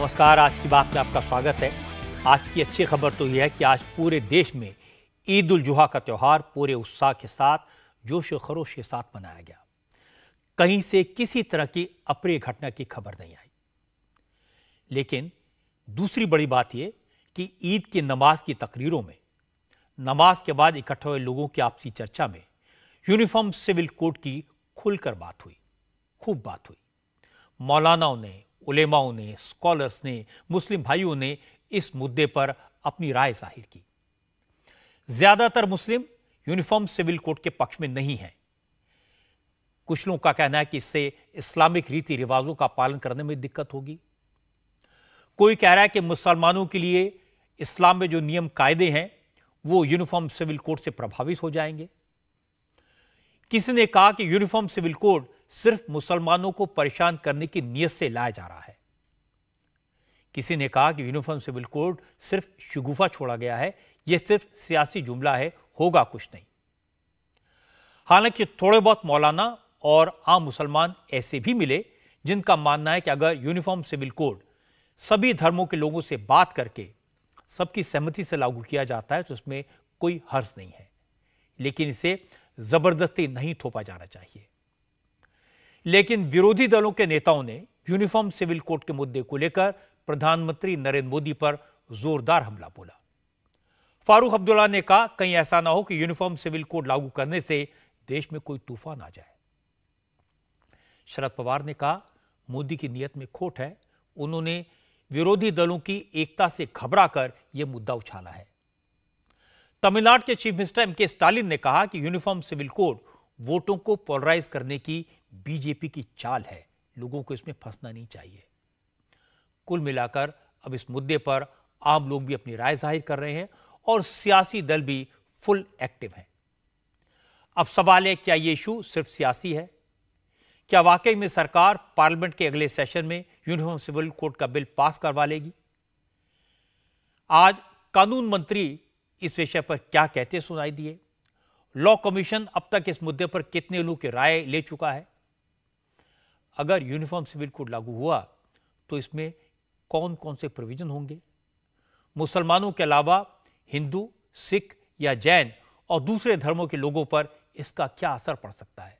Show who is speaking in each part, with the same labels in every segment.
Speaker 1: नमस्कार आज की बात में आपका स्वागत है आज की अच्छी खबर तो यह है कि आज पूरे देश में ईद उल जुहा का त्यौहार पूरे उत्साह के साथ जोश और खरोश के साथ मनाया गया कहीं से किसी तरह की अप्रिय घटना की खबर नहीं आई लेकिन दूसरी बड़ी बात यह कि ईद की नमाज की तकरीरों में नमाज के बाद इकट्ठे हुए लोगों की आपसी चर्चा में यूनिफॉर्म सिविल कोड की खुलकर बात हुई खूब बात हुई मौलानाओं ने उलेमाओं ने स्कॉलर्स ने मुस्लिम भाइयों ने इस मुद्दे पर अपनी राय जाहिर की ज्यादातर मुस्लिम यूनिफॉर्म सिविल कोड के पक्ष में नहीं है कुछ लोगों का कहना है कि इससे इस्लामिक रीति रिवाजों का पालन करने में दिक्कत होगी कोई कह रहा है कि मुसलमानों के लिए इस्लाम में जो नियम कायदे हैं वो यूनिफॉर्म सिविल कोड से प्रभावित हो जाएंगे किसी ने कहा कि यूनिफॉर्म सिविल कोड सिर्फ मुसलमानों को परेशान करने की नीयत से लाया जा रहा है किसी ने कहा कि यूनिफॉर्म सिविल कोड सिर्फ शगुफा छोड़ा गया है यह सिर्फ सियासी जुमला है होगा कुछ नहीं हालांकि थोड़े बहुत मौलाना और आम मुसलमान ऐसे भी मिले जिनका मानना है कि अगर यूनिफॉर्म सिविल कोड सभी धर्मों के लोगों से बात करके सबकी सहमति से लागू किया जाता है तो उसमें कोई हर्ज नहीं है लेकिन इसे जबरदस्ती नहीं थोपा जाना चाहिए लेकिन विरोधी दलों के नेताओं ने यूनिफॉर्म सिविल कोड के मुद्दे को लेकर प्रधानमंत्री नरेंद्र मोदी पर जोरदार हमला बोला फारूक अब्दुल्ला ने कहा कहीं ऐसा ना हो कि यूनिफॉर्म सिविल कोड लागू करने से देश में कोई तूफान आ जाए शरद पवार ने कहा मोदी की नीयत में खोट है उन्होंने विरोधी दलों की एकता से घबराकर यह मुद्दा उछाला है तमिलनाडु के chief minister M K Stalin ने कहा कि यूनिफॉर्म सिविल कोड वोटों को पोलराइज करने की बीजेपी की चाल है लोगों को इसमें फंसना नहीं चाहिए कुल मिलाकर अब इस मुद्दे पर आम लोग भी अपनी राय जाहिर कर रहे हैं और सियासी दल भी फुल एक्टिव हैं अब सवाल है क्या ये इशू सिर्फ सियासी है क्या वाकई में सरकार पार्लियामेंट के अगले सेशन में यूनिफॉर्म सिविल कोड का बिल पास करवा लेगी आज कानून मंत्री इस विषय पर क्या कहते सुनाई दिए लॉ कमीशन अब तक इस मुद्दे पर कितने लोगों की राय ले चुका है अगर यूनिफॉर्म सिविल कोड लागू हुआ तो इसमें कौन कौन से प्रोविजन होंगे मुसलमानों के अलावा हिंदू सिख या जैन और दूसरे धर्मों के लोगों पर इसका क्या असर पड़ सकता है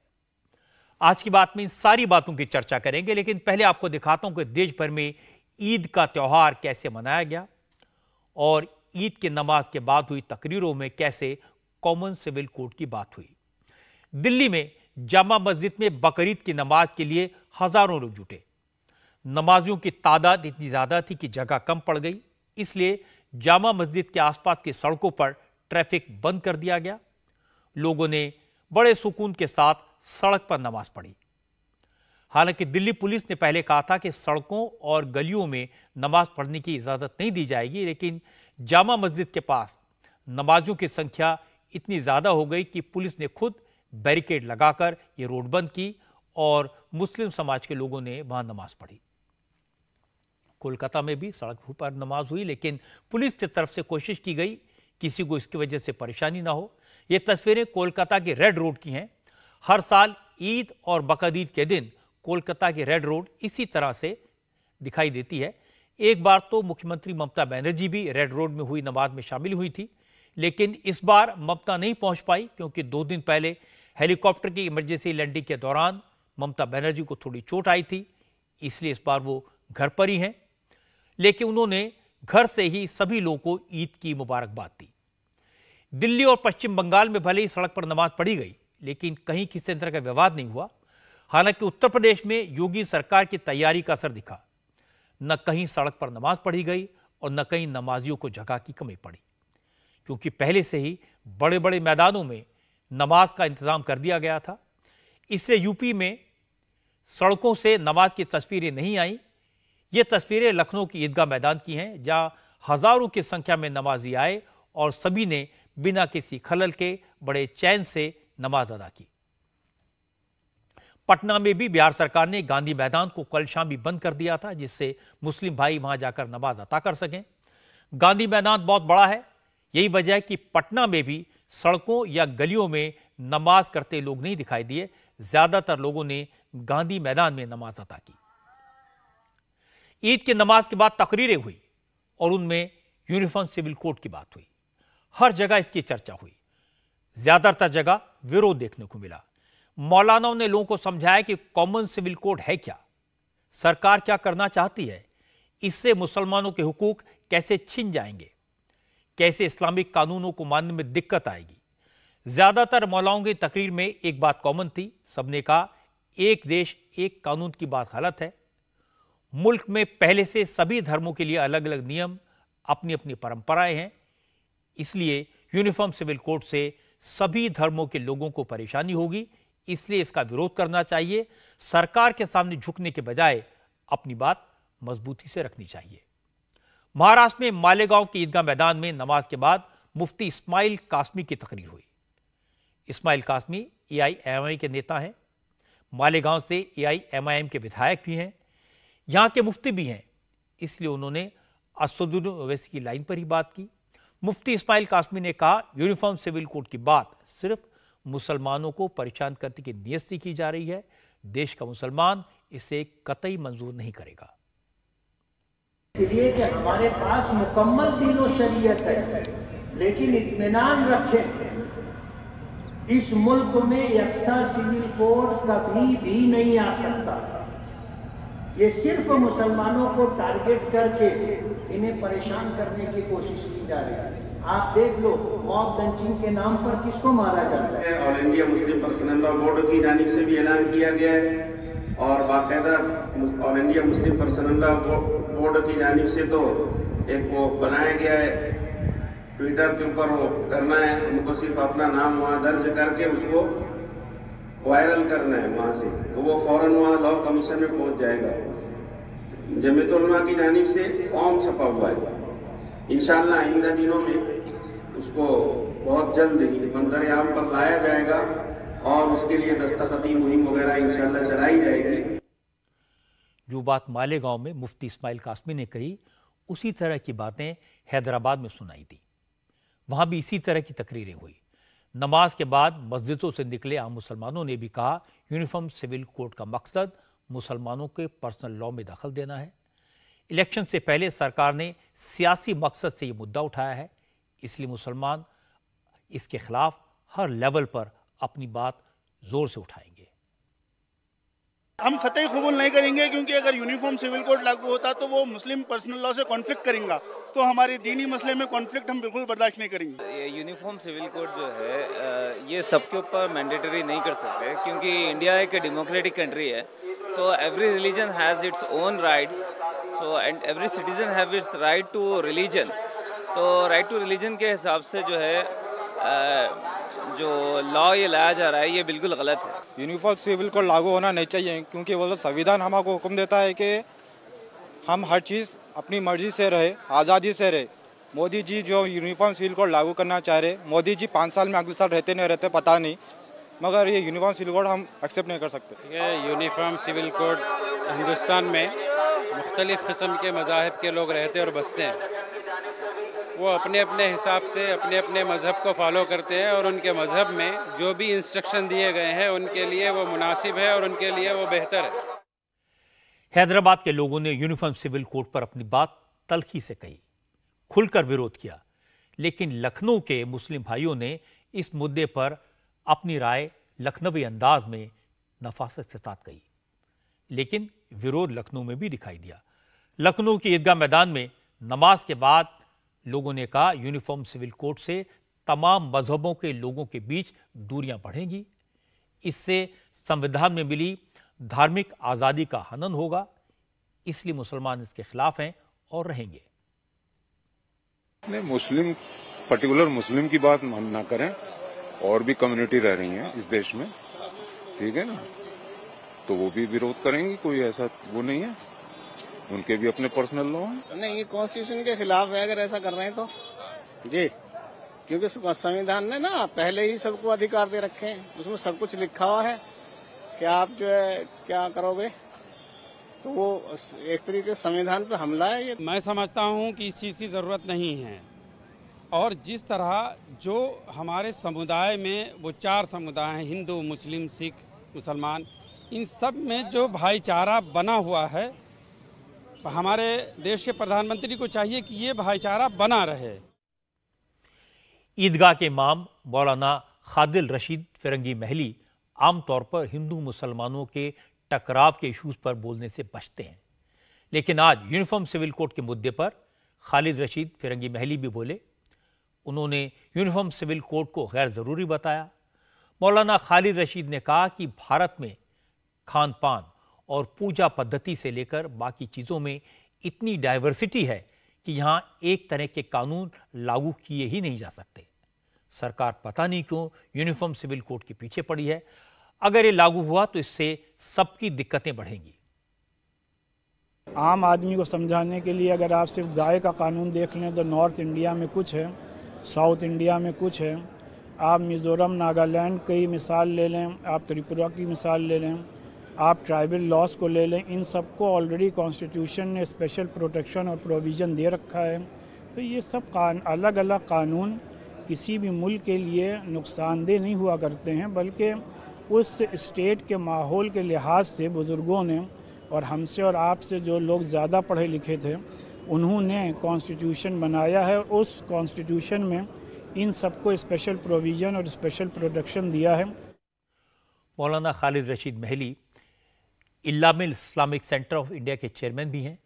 Speaker 1: आज की बात में इन सारी बातों की चर्चा करेंगे लेकिन पहले आपको दिखाता हूं कि देश भर में ईद का त्यौहार कैसे मनाया गया और ईद की नमाज के बाद हुई तकरीरों में कैसे कॉमन सिविल कोड की बात हुई दिल्ली में जामा मस्जिद में बकरीद की नमाज के लिए हजारों लोग जुटे नमाजियों की तादाद इतनी ज़्यादा थी कि जगह कम पड़ गई इसलिए जामा मस्जिद के आसपास की सड़कों पर ट्रैफिक बंद कर दिया गया लोगों ने बड़े सुकून के साथ सड़क पर नमाज पढ़ी हालांकि दिल्ली पुलिस ने पहले कहा था कि सड़कों और गलियों में नमाज पढ़ने की इजाज़त नहीं दी जाएगी लेकिन जामा मस्जिद के पास नमाजों की संख्या इतनी ज़्यादा हो गई कि पुलिस ने खुद बैरिकेड लगाकर ये रोड बंद की और मुस्लिम समाज के लोगों ने वहां नमाज पढ़ी कोलकाता में भी सड़क पर नमाज हुई लेकिन पुलिस की तरफ से कोशिश की गई किसी को इसकी वजह से परेशानी ना हो ये तस्वीरें कोलकाता के रेड रोड की हैं हर साल ईद और बकरीद के दिन कोलकाता के रेड रोड इसी तरह से दिखाई देती है एक बार तो मुख्यमंत्री ममता बनर्जी भी रेड रोड में हुई नमाज में शामिल हुई थी लेकिन इस बार ममता नहीं पहुंच पाई क्योंकि दो दिन पहले हेलीकॉप्टर की इमरजेंसी लैंडिंग के दौरान ममता बनर्जी को थोड़ी चोट आई थी इसलिए इस बार वो घर पर ही हैं लेकिन उन्होंने घर से ही सभी लोगों को ईद की मुबारकबाद दी दिल्ली और पश्चिम बंगाल में भले ही सड़क पर नमाज पढ़ी गई लेकिन कहीं किसी तरह का विवाद नहीं हुआ हालांकि उत्तर प्रदेश में योगी सरकार की तैयारी का असर दिखा न कहीं सड़क पर नमाज पढ़ी गई और न कहीं नमाजियों को जगह की कमी पड़ी क्योंकि पहले से ही बड़े बड़े मैदानों में नमाज का इंतज़ाम कर दिया गया था इससे यूपी में सड़कों से नमाज की तस्वीरें नहीं आई ये तस्वीरें लखनऊ की ईदगाह मैदान की हैं जहां हज़ारों की संख्या में नमाजी आए और सभी ने बिना किसी खलल के बड़े चैन से नमाज अदा की पटना में भी बिहार सरकार ने गांधी मैदान को कल शाम भी बंद कर दिया था जिससे मुस्लिम भाई वहां जाकर नमाज अदा कर सकें गांधी मैदान बहुत बड़ा है यही वजह है कि पटना में भी सड़कों या गलियों में नमाज करते लोग नहीं दिखाई दिए ज्यादातर लोगों ने गांधी मैदान में नमाज अदा की ईद की नमाज के बाद तकरीरें हुई और उनमें यूनिफॉर्म सिविल कोड की बात हुई हर जगह इसकी चर्चा हुई ज्यादातर जगह विरोध देखने को मिला मौलानाओं ने लोगों को समझाया कि कॉमन सिविल कोड है क्या सरकार क्या करना चाहती है इससे मुसलमानों के हुकूक कैसे छिन जाएंगे कैसे इस्लामिक कानूनों को मानने में दिक्कत आएगी ज्यादातर मौलाओं की तकरीर में एक बात कॉमन थी सबने कहा एक देश एक कानून की बात गलत है मुल्क में पहले से सभी धर्मों के लिए अलग अलग नियम अपनी अपनी परंपराएं हैं इसलिए यूनिफॉर्म सिविल कोड से सभी धर्मों के लोगों को परेशानी होगी इसलिए इसका विरोध करना चाहिए सरकार के सामने झुकने के बजाय अपनी बात मजबूती से रखनी चाहिए महाराष्ट्र में मालेगांव के ईदगाह मैदान में नमाज के बाद मुफ्ती इस्माइल कासमी की तकरीर हुई इस्माइल कासमी आई के नेता हैं मालेगांव से ए आई आई एम एम के विधायक भी हैं यहाँ के मुफ्ती भी हैं इसलिए उन्होंने असदुद्दीन ओवैसी की लाइन पर ही बात की मुफ्ती इस्माइल कासमी ने कहा यूनिफॉर्म सिविल कोड की बात सिर्फ मुसलमानों को परेशान करने की नीयत से की जा रही है देश का मुसलमान इसे कतई मंजूर नहीं करेगा
Speaker 2: इसलिए कि हमारे पास मुकम्मल दिनों शरीयत है लेकिन इतमान
Speaker 3: रखें
Speaker 2: इस मुल्क में यकसा सिविल कोड कभी भी नहीं आ सकता ये सिर्फ मुसलमानों को टारगेट करके इन्हें परेशान करने की कोशिश की जा रही है आप देख लो मॉब लंचिंग के नाम पर किसको मारा
Speaker 4: जाता है और India Muslim personal law board की जानी से भी ऐलान किया गया है और बाकायदा और India Muslim personal law board की जानी से तो एक वो बनाया गया है ट्विटर के ऊपर वो करना है उनको सिर्फ अपना नाम वहाँ दर्ज करके उसको वायरल करना है वहाँ से तो वो फौरन वहाँ लॉ कमीशन में पहुँच जाएगा जमीतुलमा की जानब से फॉर्म छपा हुआ है इन आइंदा दिनों में उसको बहुत जल्द ही मंजर आम पर लाया जाएगा और उसके लिए दस्तखती मुहिम वगैरह इन चलाई
Speaker 1: जाएगी जो बात मालेगांव में मुफ्ती इस्माइल कासमी ने कही उसी तरह की बातें हैदराबाद में सुनाई दी वहाँ भी इसी तरह की तकरीरें हुई नमाज के बाद मस्जिदों से निकले आम मुसलमानों ने भी कहा यूनिफॉर्म सिविल कोड का मकसद मुसलमानों के पर्सनल लॉ में दखल देना है इलेक्शन से पहले सरकार ने सियासी मकसद से ये मुद्दा उठाया है इसलिए मुसलमान इसके खिलाफ हर लेवल पर अपनी बात जोर से उठाएंगे
Speaker 5: हम फतेह कबूल नहीं करेंगे क्योंकि अगर यूनिफॉर्म सिविल कोड लागू होता तो वो मुस्लिम पर्सनल लॉ से कॉन्फ्लिक्ट करेंगे तो हमारे दीनी मसले में कॉन्फ्लिक्ट हम बिल्कुल बर्दाश्त नहीं करेंगे
Speaker 6: ये यूनिफॉर्म सिविल कोड जो है ये सबके ऊपर मैंडेटरी नहीं कर सकते क्योंकि इंडिया एक डेमोक्रेटिक कंट्री है तो every religion has its own rights so and every citizen have its right to religion तो राइट टू रिलीजन के हिसाब से जो है जो लॉ ये लाया जा रहा है ये बिल्कुल गलत है
Speaker 7: यूनिफॉर्म सिविल कोड लागू होना नहीं चाहिए क्योंकि वो तो संविधान हमको हुक्म देता है कि हम हर चीज़ अपनी मर्जी से रहे आज़ादी से रहे मोदी जी जो यूनिफॉर्म सिविल कोड लागू करना चाह रहे मोदी जी पाँच साल में अगले साल रहते नहीं रहते पता नहीं मगर ये यूनिफॉर्म सिविल कोड हम एक्सेप्ट नहीं कर सकते
Speaker 2: ये यूनिफॉर्म
Speaker 7: सिविल कोड हिंदुस्तान में मुख्तलिफ़ किस्म के मजाहब के लोग रहते और बसते हैं वो अपने अपने हिसाब से अपने अपने मज़हब को फॉलो करते हैं और उनके मज़हब में जो भी इंस्ट्रक्शन दिए गए हैं उनके लिए वो मुनासिब है और उनके लिए वो बेहतर है
Speaker 1: हैदराबाद के लोगों ने यूनिफॉर्म सिविल कोड पर अपनी बात तलखी से कही खुलकर विरोध किया लेकिन लखनऊ के मुस्लिम भाइयों ने इस मुद्दे पर अपनी राय लखनवी अंदाज में नफासत से साथ कही लेकिन विरोध लखनऊ में भी दिखाई दिया लखनऊ के ईदगाह मैदान में नमाज के बाद लोगों ने कहा यूनिफॉर्म सिविल कोड से तमाम मजहबों के लोगों के बीच दूरियां बढ़ेंगी इससे संविधान में मिली धार्मिक आज़ादी का हनन होगा इसलिए मुसलमान इसके खिलाफ हैं और रहेंगे
Speaker 2: मुस्लिम पर्टिकुलर मुस्लिम की बात ना करें और भी कम्युनिटी रह रही है इस देश में ठीक है ना तो वो भी विरोध करेंगी कोई ऐसा वो नहीं है उनके भी अपने पर्सनल लॉ हैं
Speaker 5: तो नहीं ये कॉन्स्टिट्यूशन के खिलाफ है अगर ऐसा कर रहे हैं तो जी क्योंकि संविधान ने ना पहले ही सबको अधिकार दे रखे हैं उसमें सब कुछ लिखा हुआ है कि आप जो है क्या करोगे तो वो एक तरीके संविधान पे हमला है ये मैं समझता हूँ
Speaker 7: कि इस चीज़ की ज़रूरत नहीं है और जिस तरह जो हमारे समुदाय में वो चार समुदाय हैं हिंदू मुस्लिम सिख मुसलमान इन सब में जो भाईचारा बना हुआ है हमारे देश के प्रधानमंत्री को चाहिए कि ये भाईचारा बना रहे ईदगाह के इमाम मौलाना
Speaker 1: खादिल रशीद फिरंगी महली आमतौर पर हिंदू मुसलमानों के टकराव के इशूज़ पर बोलने से बचते हैं लेकिन आज यूनिफॉर्म सिविल कोड के मुद्दे पर खालिद रशीद फिरंगी महली भी बोले उन्होंने यूनिफॉर्म सिविल कोड को गैर ज़रूरी बताया मौलाना खालिद रशीद ने कहा कि भारत में खान पान और पूजा पद्धति से लेकर बाकी चीज़ों में इतनी डाइवर्सिटी है कि यहाँ एक तरह के कानून लागू किए ही नहीं जा सकते सरकार पता नहीं क्यों यूनिफॉर्म सिविल कोड के पीछे पड़ी है अगर ये लागू हुआ तो इससे सबकी दिक्कतें बढ़ेंगी
Speaker 5: आम आदमी को समझाने के लिए अगर आप सिर्फ गाय का कानून देख लें तो नॉर्थ इंडिया में कुछ है साउथ इंडिया में कुछ है आप मिज़ोरम नागालैंड की मिसाल ले लें आप त्रिपुरा की मिसाल ले लें आप ट्राइबल लॉस को ले लें इन सबको ऑलरेडी कॉन्स्टिट्यूशन ने स्पेशल प्रोटेक्शन और प्रोविज़न दे रखा है तो ये सब कान अलग अलग कानून किसी भी मुल्क के लिए नुकसानदेह नहीं हुआ करते हैं बल्कि उस स्टेट के माहौल के लिहाज से बुज़ुर्गों ने और हमसे और आपसे जो लोग ज़्यादा पढ़े लिखे थे उन्होंने कॉन्स्टिट्यूशन बनाया है उस कॉन्स्टिट्यूशन में इन सबको स्पेशल प्रोविज़न और स्पेशल प्रोटेक्शन दिया है
Speaker 1: मौलाना खालिद रशीद महली इलामिल इस्लामिक सेंटर ऑफ इंडिया के चेयरमैन भी हैं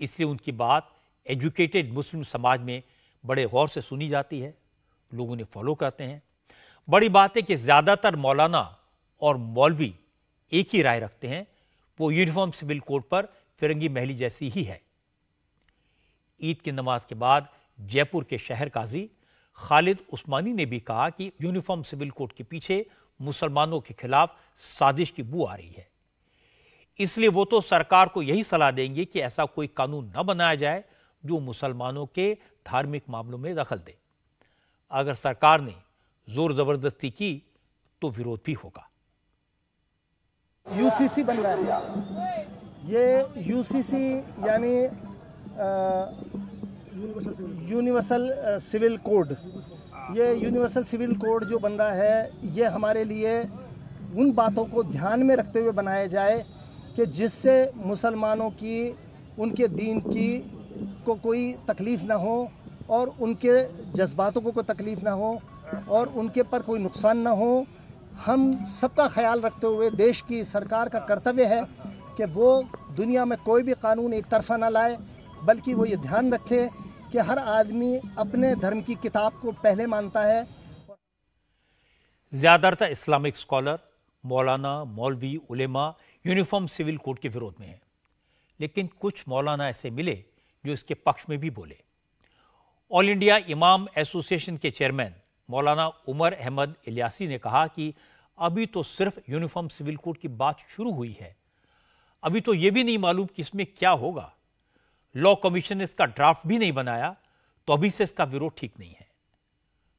Speaker 1: इसलिए उनकी बात एजुकेटेड मुस्लिम समाज में बड़े गौर से सुनी जाती है लोग उन्हें फॉलो करते हैं बड़ी बात है कि ज़्यादातर मौलाना और मौलवी एक ही राय रखते हैं वो यूनिफॉर्म सिविल कोड पर फिरंगी महली जैसी ही है ईद की नमाज के बाद जयपुर के शहर काजी खालिद उस्मानी ने भी कहा कि यूनिफॉर्म सिविल कोड के पीछे मुसलमानों के खिलाफ साजिश की बू आ रही है इसलिए वो तो सरकार को यही सलाह देंगे कि ऐसा कोई कानून न बनाया जाए जो मुसलमानों के धार्मिक मामलों में दखल दे अगर सरकार ने जोर जबरदस्ती की तो विरोध भी होगा
Speaker 5: यूसीसी बन रहा है ये यूसीसी यानी
Speaker 6: यूनिवर्सल सिविल कोड ये यूनिवर्सल सिविल कोड जो बन रहा है ये हमारे लिए उन बातों को ध्यान में रखते हुए बनाया जाए कि जिससे मुसलमानों की उनके दीन की को कोई तकलीफ़ ना हो और उनके जज्बातों को कोई तकलीफ़ ना हो और उनके
Speaker 2: पर कोई नुकसान ना हो हम सबका ख्याल रखते हुए देश की सरकार का कर्तव्य है कि वो दुनिया में कोई भी कानून एक तरफा ना लाए बल्कि वो ये ध्यान रखे कि हर आदमी अपने धर्म की किताब को पहले मानता है
Speaker 1: ज़्यादातर इस्लामिक स्कॉलर मौलाना मौलवी उलेमा यूनिफॉर्म सिविल कोड के विरोध में है लेकिन कुछ मौलाना ऐसे मिले जो इसके पक्ष में भी बोले ऑल इंडिया इमाम एसोसिएशन के चेयरमैन मौलाना उमर अहमद इलियासी ने कहा कि अभी तो सिर्फ यूनिफॉर्म सिविल कोड की बात शुरू हुई है अभी तो यह भी नहीं मालूम कि इसमें क्या होगा लॉ कमीशन ने इसका ड्राफ्ट भी नहीं बनाया तो अभी से इसका विरोध ठीक नहीं है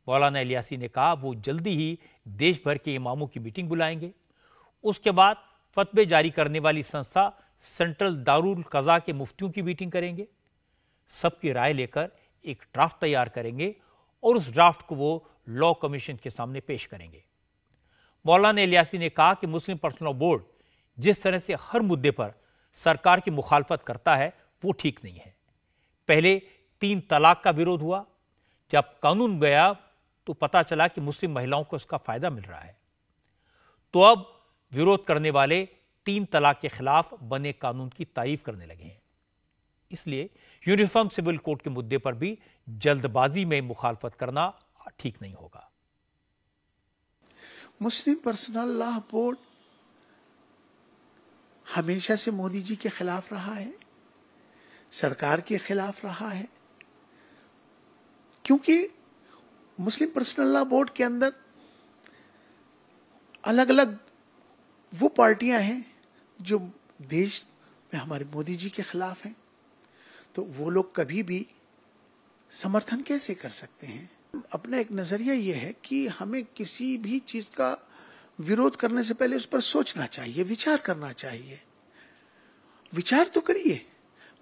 Speaker 1: मौलाना इलियासी ने कहा वो जल्दी ही देश भर के इमामों की मीटिंग बुलाएंगे उसके बाद फतवे जारी करने वाली संस्था सेंट्रल दारुल कज़ा के मुफ्तियों की मीटिंग करेंगे सबकी राय लेकर एक ड्राफ्ट तैयार करेंगे और उस ड्राफ्ट को वो लॉ कमीशन के सामने पेश करेंगे मौलाना इलियासी ने कहा कि मुस्लिम पर्सनल बोर्ड जिस तरह से हर मुद्दे पर सरकार की मुखालफत करता है वो ठीक नहीं है पहले तीन तलाक का विरोध हुआ जब कानून गया तो पता चला कि मुस्लिम महिलाओं को इसका फायदा मिल रहा है तो अब विरोध करने वाले तीन तलाक के खिलाफ बने कानून की तारीफ करने लगे हैं इसलिए यूनिफॉर्म सिविल कोड के मुद्दे पर भी जल्दबाजी में मुखालफत करना ठीक नहीं होगा
Speaker 5: मुस्लिम पर्सनल लॉ बोर्ड हमेशा से मोदी जी के खिलाफ रहा है सरकार के खिलाफ रहा है क्योंकि मुस्लिम पर्सनल लॉ बोर्ड के अंदर अलग अलग वो पार्टियां हैं जो देश में हमारे मोदी जी के खिलाफ हैं तो वो लोग कभी भी समर्थन कैसे कर सकते हैं अपना एक नजरिया ये है कि हमें किसी भी चीज का विरोध करने से पहले उस पर सोचना चाहिए विचार करना चाहिए विचार तो करिए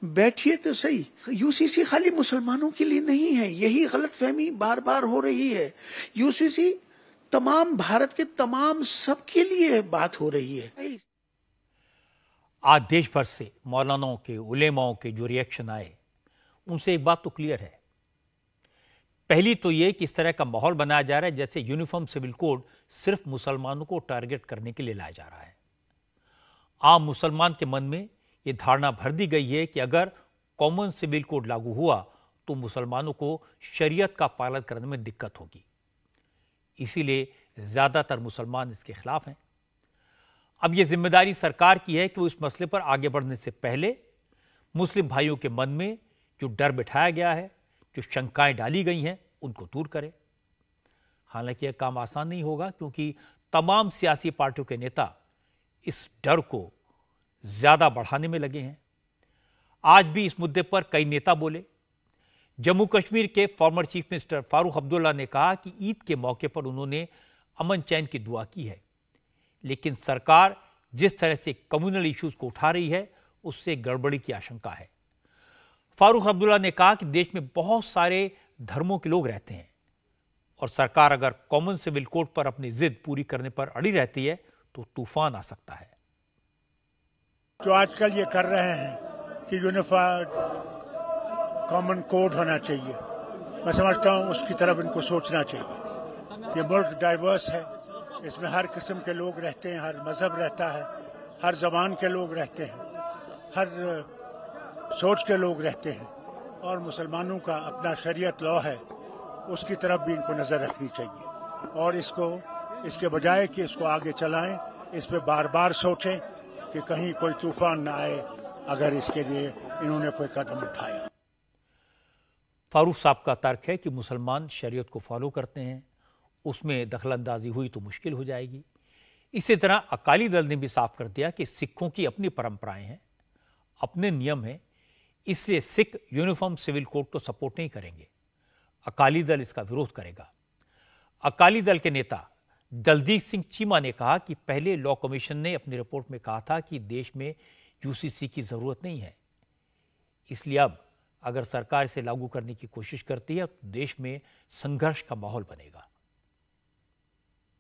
Speaker 5: बैठिए तो सही यूसीसी खाली मुसलमानों के लिए नहीं है यही गलतफहमी बार बार हो रही है यूसीसी तमाम भारत के तमाम सबके लिए बात हो रही है
Speaker 1: आज देश भर से मौलानों के उलेमाओं के जो रिएक्शन आए उनसे एक बात तो क्लियर है पहली तो यह कि इस तरह का माहौल बनाया जा रहा है जैसे यूनिफॉर्म सिविल कोड सिर्फ मुसलमानों को टारगेट करने के लिए लाया जा रहा है आम मुसलमान के मन में यह धारणा भर दी गई है कि अगर कॉमन सिविल कोड लागू हुआ तो मुसलमानों को शरीयत का पालन करने में दिक्कत होगी इसीलिए ज़्यादातर मुसलमान इसके ख़िलाफ़ हैं अब ये जिम्मेदारी सरकार की है कि वो इस मसले पर आगे बढ़ने से पहले मुस्लिम भाइयों के मन में जो डर बिठाया गया है जो शंकाएं डाली गई हैं उनको दूर करें हालांकि यह काम आसान नहीं होगा क्योंकि तमाम सियासी पार्टियों के नेता इस डर को ज़्यादा बढ़ाने में लगे हैं आज भी इस मुद्दे पर कई नेता बोले जम्मू कश्मीर के former chief minister Farooq Abdullah ने कहा कि ईद के मौके पर उन्होंने अमन चैन की दुआ की है लेकिन सरकार जिस तरह से कम्युनल इश्यूज को उठा रही है उससे गड़बड़ी की आशंका है फारूक अब्दुल्ला ने कहा कि देश में बहुत सारे धर्मों के लोग रहते हैं और सरकार अगर कॉमन सिविल कोड पर अपनी जिद पूरी करने पर अड़ी रहती है तो तूफान आ सकता है
Speaker 2: जो आजकल ये कर रहे हैं कि यूनिफाइड कॉमन कोड होना चाहिए मैं समझता हूँ उसकी तरफ इनको सोचना चाहिए ये मुल्क डाइवर्स है इसमें हर किस्म के लोग रहते हैं हर मज़हब रहता है हर जबान के लोग रहते हैं हर सोच के लोग रहते हैं और मुसलमानों का अपना शरीयत लॉ है उसकी तरफ भी इनको नज़र रखनी चाहिए और इसको इसके बजाय कि इसको आगे चलाएं इस पर बार बार सोचें कि कहीं कोई तूफान ना आए अगर इसके लिए इन्होंने कोई कदम उठाया
Speaker 1: फारूक साहब का तर्क है कि मुसलमान शरीयत को फॉलो करते हैं उसमें दखल अंदाजी हुई तो मुश्किल हो जाएगी इसी तरह अकाली दल ने भी साफ कर दिया कि सिखों की अपनी परंपराएं हैं अपने नियम हैं इसलिए सिख यूनिफॉर्म सिविल कोड को तो सपोर्ट नहीं करेंगे अकाली दल इसका विरोध करेगा अकाली दल के नेता दलदीप सिंह चीमा ने कहा कि पहले लॉ कमीशन ने अपनी रिपोर्ट में कहा था कि देश में यूसीसी की ज़रूरत नहीं है इसलिए अब अगर सरकार इसे लागू करने की कोशिश करती है तो देश में संघर्ष का माहौल बनेगा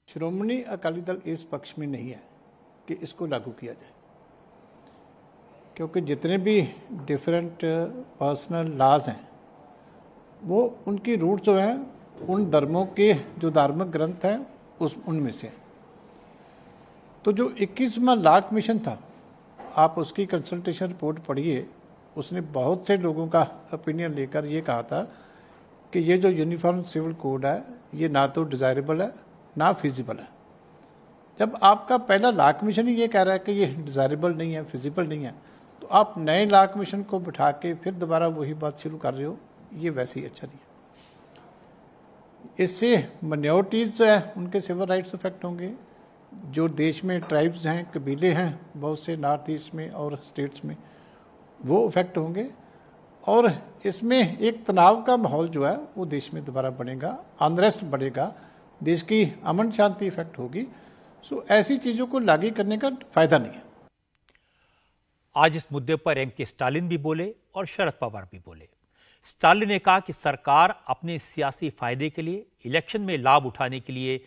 Speaker 5: श्रोमणी अकाली दल इस पक्ष में नहीं है कि इसको लागू किया जाए क्योंकि जितने भी डिफरेंट पर्सनल लॉज हैं वो उनकी रूट जो है उन धर्मों के जो धार्मिक ग्रंथ हैं उस उनमें से तो जो इक्कीसवा लाख मिशन था आप उसकी कंसल्टेशन रिपोर्ट पढ़िए उसने बहुत से लोगों का ओपिनियन लेकर ये कहा था कि ये जो यूनिफॉर्म सिविल कोड है ये ना तो डिज़ायरेबल है ना फिजिबल है जब आपका पहला ला कमीशन ही ये कह रहा है कि ये डिज़ायरेबल नहीं है फिजिबल नहीं है तो आप नए ला कमीशन को बिठा के फिर दोबारा वही बात शुरू कर रहे हो ये वैसे ही अच्छा नहीं है इससे मनोरिटीज़ जो है उनके सिविल राइट्स अफेक्ट होंगे जो देश में ट्राइब्स हैं कबीले हैं बहुत से नॉर्थ ईस्ट में और स्टेट्स में वो इफेक्ट होंगे और इसमें एक तनाव का माहौल जो है वो देश में दोबारा बढ़ेगा अनरेस्ट बढ़ेगा देश की अमन शांति इफेक्ट होगी सो ऐसी चीज़ों को लागू करने का फायदा नहीं है
Speaker 1: आज इस मुद्दे पर एम के स्टालिन भी बोले और शरद पवार भी बोले स्टालिन ने कहा कि सरकार अपने सियासी फायदे के लिए इलेक्शन में लाभ उठाने के लिए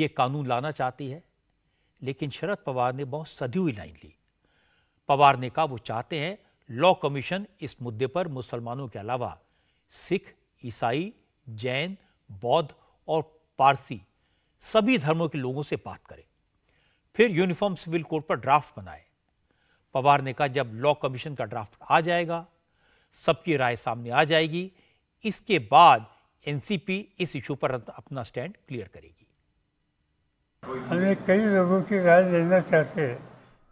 Speaker 1: ये कानून लाना चाहती है लेकिन शरद पवार ने बहुत सदी हुई लाइन ली पवार ने कहा वो चाहते हैं लॉ कमीशन इस मुद्दे पर मुसलमानों के अलावा सिख ईसाई जैन बौद्ध और पारसी सभी धर्मों के लोगों से बात करे फिर यूनिफॉर्म सिविल कोड पर ड्राफ्ट बनाए पवार ने कहा जब लॉ कमीशन का ड्राफ्ट आ जाएगा सबकी राय सामने आ जाएगी इसके बाद एनसीपी इस इशू पर अपना स्टैंड क्लियर करेगी
Speaker 5: हमें कई लोगों की राय लेना चाहते हैं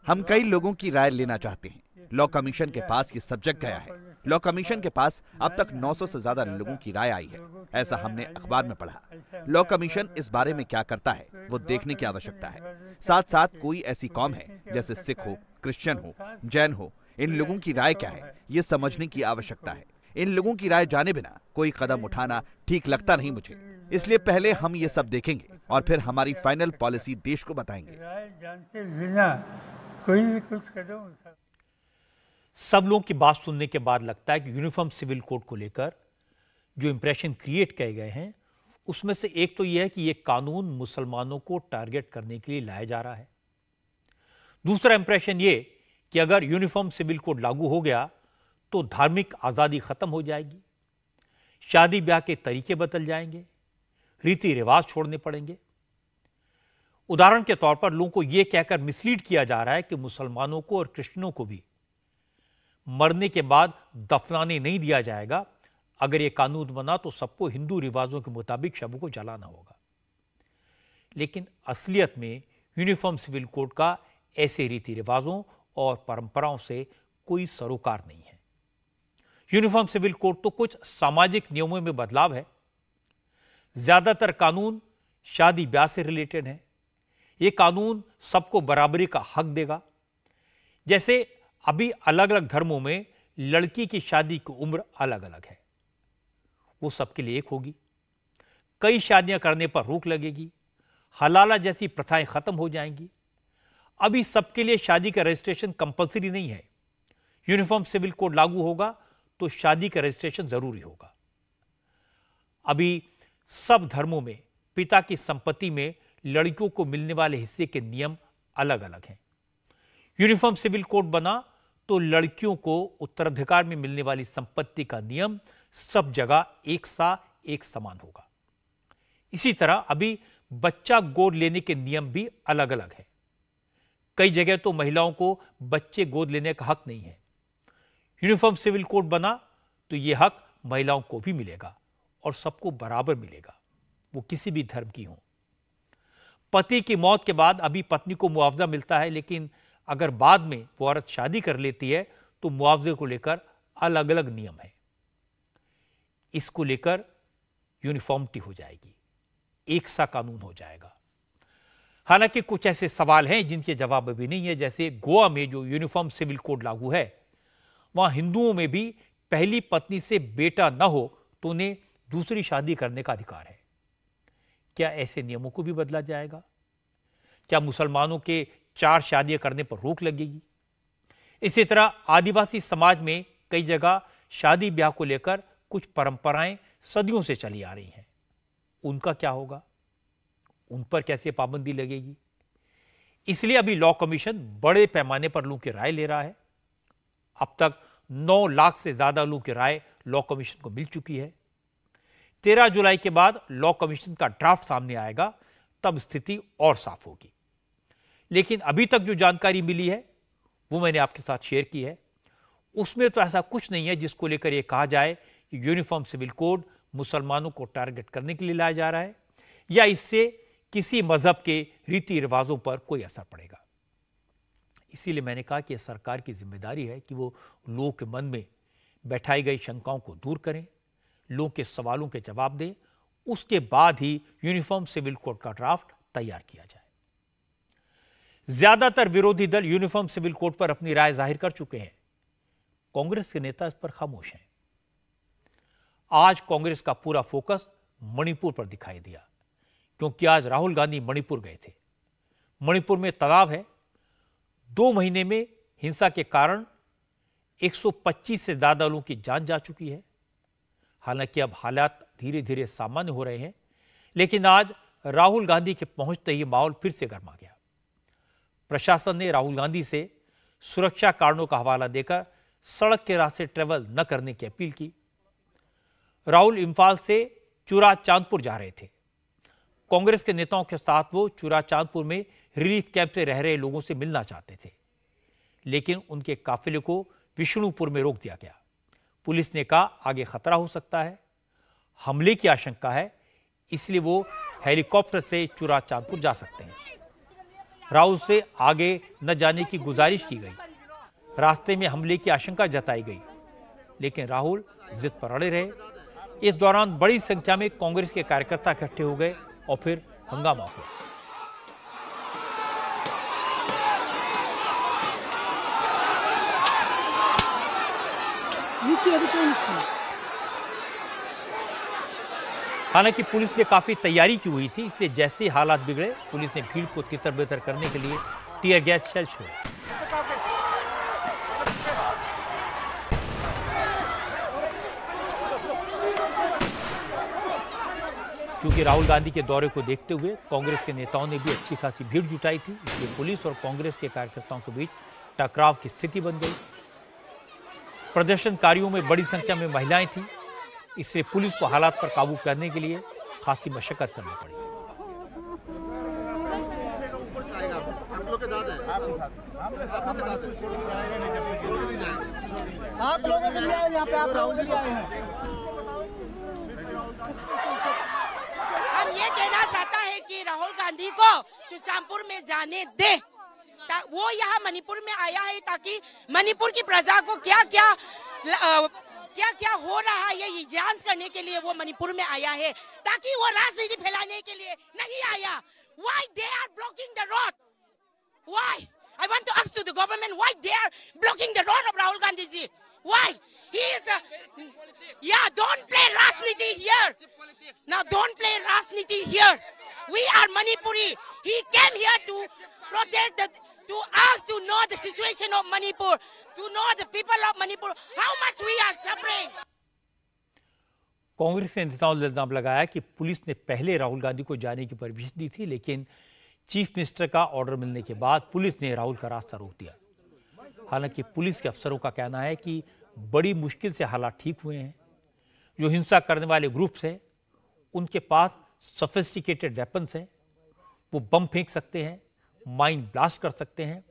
Speaker 5: हम कई लोगों
Speaker 4: की राय लेना चाहते हैं लॉ कमीशन के पास ये सब्जेक्ट गया है लॉ कमीशन के पास अब तक 900 से ज्यादा लोगों की राय आई है ऐसा हमने अखबार में पढ़ा लॉ कमीशन इस बारे में क्या करता है वो देखने की आवश्यकता है साथ साथ कोई ऐसी कौम है जैसे सिख हो क्रिश्चियन हो जैन हो इन लोगों की राय क्या है ये समझने की आवश्यकता है इन लोगों की राय जाने बिना कोई कदम उठाना ठीक लगता नहीं मुझे इसलिए पहले हम ये सब देखेंगे और
Speaker 1: फिर हमारी फाइनल पॉलिसी देश को बताएंगे
Speaker 5: कोई भी कुछ कदम
Speaker 1: सब लोगों की बात सुनने के बाद लगता है कि यूनिफॉर्म सिविल कोड को लेकर जो इम्प्रेशन क्रिएट किए गए हैं उसमें से एक तो यह है कि यह कानून मुसलमानों को टारगेट करने के लिए लाया जा रहा है दूसरा इंप्रेशन ये कि अगर यूनिफॉर्म सिविल कोड लागू हो गया तो धार्मिक आज़ादी ख़त्म हो जाएगी शादी ब्याह के तरीके बदल जाएंगे रीति रिवाज छोड़ने पड़ेंगे उदाहरण के तौर पर लोगों को यह कहकर मिसलीड किया जा रहा है कि मुसलमानों को और क्रिश्चनों को भी मरने के बाद दफनाने नहीं दिया जाएगा अगर ये कानून बना तो सबको हिंदू रिवाजों के मुताबिक शव को जलाना होगा लेकिन असलियत में यूनिफॉर्म सिविल कोड का ऐसे रीति रिवाजों और परंपराओं से कोई सरोकार नहीं है यूनिफॉर्म सिविल कोड तो कुछ सामाजिक नियमों में बदलाव है ज्यादातर कानून शादी ब्याह से रिलेटेड है यह कानून सबको बराबरी का हक देगा जैसे अभी अलग अलग धर्मों में लड़की की शादी की उम्र अलग अलग है वो सबके लिए एक होगी कई शादियां करने पर रोक लगेगी हलाला जैसी प्रथाएं खत्म हो जाएंगी अभी सबके लिए शादी का रजिस्ट्रेशन कंपलसरी नहीं है यूनिफॉर्म सिविल कोड लागू होगा तो शादी का रजिस्ट्रेशन जरूरी होगा अभी सब धर्मों में पिता की संपत्ति में लड़कियों को मिलने वाले हिस्से के नियम अलग अलग हैं यूनिफॉर्म सिविल कोड बना तो लड़कियों को उत्तराधिकार में मिलने वाली संपत्ति का नियम सब जगह एक सा एक समान होगा इसी तरह अभी बच्चा गोद लेने के नियम भी अलग अलग है कई जगह तो महिलाओं को बच्चे गोद लेने का हक नहीं है यूनिफॉर्म सिविल कोड बना तो यह हक महिलाओं को भी मिलेगा और सबको बराबर मिलेगा वो किसी भी धर्म की हो पति की मौत के बाद अभी पत्नी को मुआवजा मिलता है लेकिन अगर बाद में वो औरत शादी कर लेती है तो मुआवजे को लेकर अलग अलग नियम है इसको लेकर यूनिफॉर्मिटी हो जाएगी एक सा कानून हो जाएगा हालांकि कुछ ऐसे सवाल हैं जिनके जवाब अभी नहीं है जैसे गोवा में जो यूनिफॉर्म सिविल कोड लागू है वहां हिंदुओं में भी पहली पत्नी से बेटा ना हो तो उन्हें दूसरी शादी करने का अधिकार है क्या ऐसे नियमों को भी बदला जाएगा क्या मुसलमानों के चार शादियां करने पर रोक लगेगी इसी तरह आदिवासी समाज में कई जगह शादी ब्याह को लेकर कुछ परंपराएं सदियों से चली आ रही हैं उनका क्या होगा उन पर कैसे पाबंदी लगेगी इसलिए अभी लॉ कमीशन बड़े पैमाने पर लोगों की राय ले रहा है अब तक 9 लाख से ज्यादा लोगों की राय लॉ कमीशन को मिल चुकी है 13 जुलाई के बाद लॉ कमीशन का ड्राफ्ट सामने आएगा तब स्थिति और साफ होगी लेकिन अभी तक जो जानकारी मिली है वो मैंने आपके साथ शेयर की है उसमें तो ऐसा कुछ नहीं है जिसको लेकर यह कहा जाए कि यूनिफॉर्म सिविल कोड मुसलमानों को टारगेट करने के लिए लाया जा रहा है या इससे किसी मज़हब के रीति रिवाजों पर कोई असर पड़ेगा इसीलिए मैंने कहा कि यह सरकार की जिम्मेदारी है कि वो लोगों के मन में बैठाई गई शंकाओं को दूर करें लोगों के सवालों के जवाब दें उसके बाद ही यूनिफॉर्म सिविल कोड का ड्राफ्ट तैयार किया जाए ज्यादातर विरोधी दल यूनिफॉर्म सिविल कोड पर अपनी राय जाहिर कर चुके हैं कांग्रेस के नेता इस पर खामोश हैं आज कांग्रेस का पूरा फोकस मणिपुर पर दिखाई दिया क्योंकि आज राहुल गांधी मणिपुर गए थे मणिपुर में तनाव है दो महीने में हिंसा के कारण 125 से ज्यादा लोगों की जान जा चुकी है हालांकि अब हालात धीरे धीरे सामान्य हो रहे हैं लेकिन आज राहुल गांधी के पहुंचते ही माहौल फिर से गर्मा गया प्रशासन ने राहुल गांधी से सुरक्षा कारणों का हवाला देकर सड़क के रास्ते ट्रेवल न करने की अपील की राहुल इम्फाल से चूरा चांदपुर जा रहे थे कांग्रेस के नेताओं के साथ वो चूरा चांदपुर में रिलीफ कैंप से रह रहे लोगों से मिलना चाहते थे लेकिन उनके काफिले को विष्णुपुर में रोक दिया गया पुलिस ने कहा आगे खतरा हो सकता है हमले की आशंका है इसलिए वो हेलीकॉप्टर से चूरा चांदपुर जा सकते हैं राउल से आगे न जाने की गुजारिश की गई रास्ते में हमले की आशंका जताई गई लेकिन राहुल जिद पर अड़े रहे इस दौरान बड़ी संख्या में कांग्रेस के कार्यकर्ता इकट्ठे हो गए और फिर हंगामा हुआ हालांकि पुलिस ने काफ़ी तैयारी की हुई थी इसलिए जैसे ही हालात बिगड़े पुलिस ने भीड़ को तितर बितर करने के लिए टीयर गैस शेल छोड़े क्योंकि राहुल गांधी के दौरे को देखते हुए कांग्रेस के नेताओं ने भी अच्छी खासी भीड़ जुटाई थी इसलिए पुलिस और कांग्रेस के कार्यकर्ताओं के बीच टकराव की स्थिति बन गई प्रदर्शनकारियों में बड़ी संख्या में महिलाएं थीं इससे पुलिस को हालात पर काबू करने के लिए खासी मशक्कत करनी पड़ी
Speaker 6: आप लोगों के लिए यहाँ पे आप आए हैं
Speaker 8: हम ये कहना चाहता है कि राहुल गांधी को सुशामपुर में जाने दे वो यहाँ मणिपुर में आया है ताकि मणिपुर की प्रजा को क्या क्या क्या क्या हो रहा है ये जांच करने के लिए वो मणिपुर में आया है ताकि वो राजनीति फैलाने के लिए नहीं आया why they are blocking the road why I want to to the why they are blocking the road of Rahul Gandhi ji Why? He is. A, yeah, don't play Rasniti here. Now, don't play Rasniti here. We are Manipuri. He came here to protect the to us to know the situation of Manipur, to know the people of Manipur, how much we are suffering.
Speaker 1: Congress ने नेताओं ने इल्जाम लगाया कि police ने पहले राहुल गांधी को जाने की परमिशन दी थी लेकिन चीफ मिनिस्टर का ऑर्डर मिलने के बाद पुलिस ने राहुल का रास्ता रोक दिया हालांकि पुलिस के अफसरों का कहना है कि बड़ी मुश्किल से हालात ठीक हुए हैं जो हिंसा करने वाले ग्रुप्स हैं उनके पास सोफिस्टिकेटेड वेपन्स हैं वो बम फेंक सकते हैं माइंड ब्लास्ट कर सकते हैं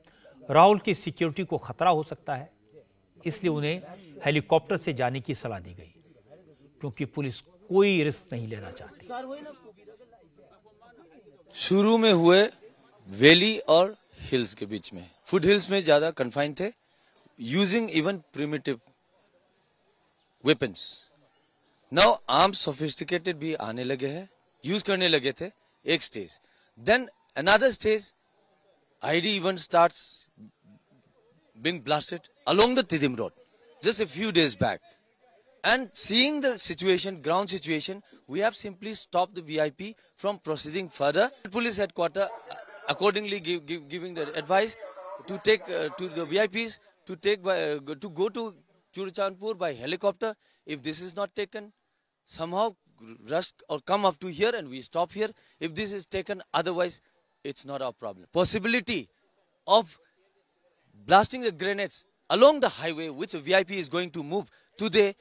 Speaker 1: राहुल की सिक्योरिटी को खतरा हो सकता है इसलिए उन्हें हेलीकॉप्टर से जाने की सलाह दी गई क्योंकि पुलिस कोई रिस्क नहीं लेना
Speaker 6: चाहती शुरू में हुए वैली और हिल्स के बीच में फुट हिल्स में ज्यादा कन्फाइन थे using even primitive weapons now arm sophisticated भी आने लगे हैं यूज करने लगे थे एक stage then another stage ID even starts being blasted along the Tidim Road just a few days back. And seeing the situation, ground situation, we have simply stopped the VIP from proceeding further. Police headquarters uh, accordingly give, give, giving the advice to take uh, to the VIPs to take by, uh, to go to Churchanpur by helicopter. If this is not taken, somehow rush or come up to here and we stop here. If this is taken, otherwise it's not our problem. Possibility of blasting the grenades along the highway which a VIP is going to move today,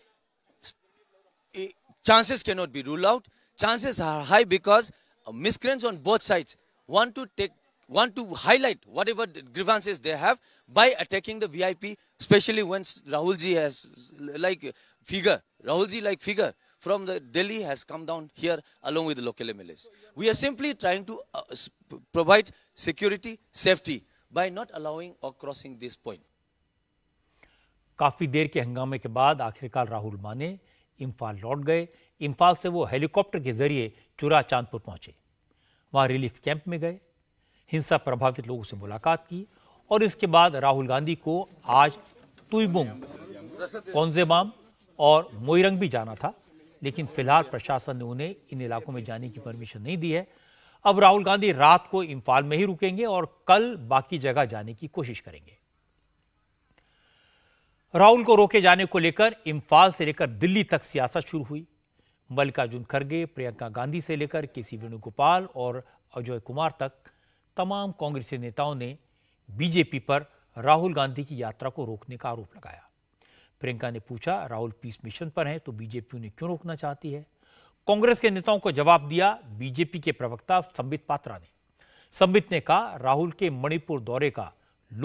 Speaker 6: chances cannot be ruled out. Chances are high because miscreants on both sides want to take want to highlight whatever grievances they have by attacking the VIP, especially when Rahulji has like figure, Rahulji like figure. from the Delhi has come down here along with the local MLAs. We are simply trying to uh, provide security, safety by not allowing or crossing this point.
Speaker 1: काफ़ी देर के हंगामे के बाद आखिरकार राहुल माने इम्फाल लौट गए इम्फाल से वो हेलीकॉप्टर के जरिए चुरा चांदपुर पहुंचे वहां रिलीफ कैंप में गए हिंसा प्रभावित लोगों से मुलाकात की और इसके बाद राहुल गांधी को आज तुईबुंग कौनजेबाम और मोइरंग भी जाना था लेकिन फिलहाल प्रशासन ने उन्हें इन इलाकों में जाने की परमिशन नहीं दी है अब राहुल गांधी रात को इम्फाल में ही रुकेंगे और कल बाकी जगह जाने की कोशिश करेंगे राहुल को रोके जाने को लेकर इम्फाल से लेकर दिल्ली तक सियासत शुरू हुई मल्लिकार्जुन खड़गे प्रियंका गांधी से लेकर के सी वेणुगोपाल और अजय कुमार तक तमाम कांग्रेसी नेताओं ने बीजेपी पर राहुल गांधी की यात्रा को रोकने का आरोप लगाया प्रियंका ने पूछा राहुल पीस मिशन पर हैं तो बीजेपी उन्हें क्यों रोकना चाहती है कांग्रेस के नेताओं को जवाब दिया बीजेपी के प्रवक्ता संबित पात्रा ने संबित ने कहा राहुल के मणिपुर दौरे का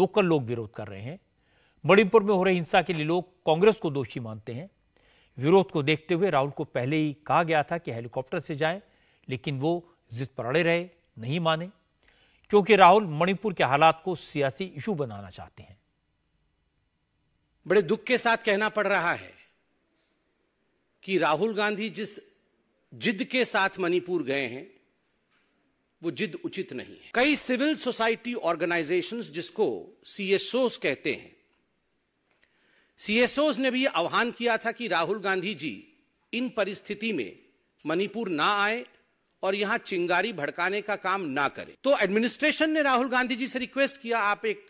Speaker 1: लोकल लोग विरोध कर रहे हैं मणिपुर में हो रही हिंसा के लिए लोग कांग्रेस को दोषी मानते हैं विरोध को देखते हुए राहुल को पहले ही कहा गया था कि हेलीकॉप्टर से जाएं लेकिन वो जिद पर अड़े रहे नहीं माने क्योंकि राहुल मणिपुर के हालात को सियासी इशू बनाना चाहते हैं
Speaker 7: बड़े दुख के साथ कहना पड़ रहा है कि राहुल गांधी जिस जिद के साथ मणिपुर गए हैं वो जिद उचित नहीं है कई सिविल सोसाइटी ऑर्गेनाइजेशंस जिसको सीएसओस कहते हैं सीएसओस ने भी आह्वान किया था कि राहुल गांधी जी इन परिस्थिति में मणिपुर ना आए और यहां चिंगारी भड़काने का काम ना करें तो एडमिनिस्ट्रेशन ने राहुल गांधी जी से रिक्वेस्ट किया आप एक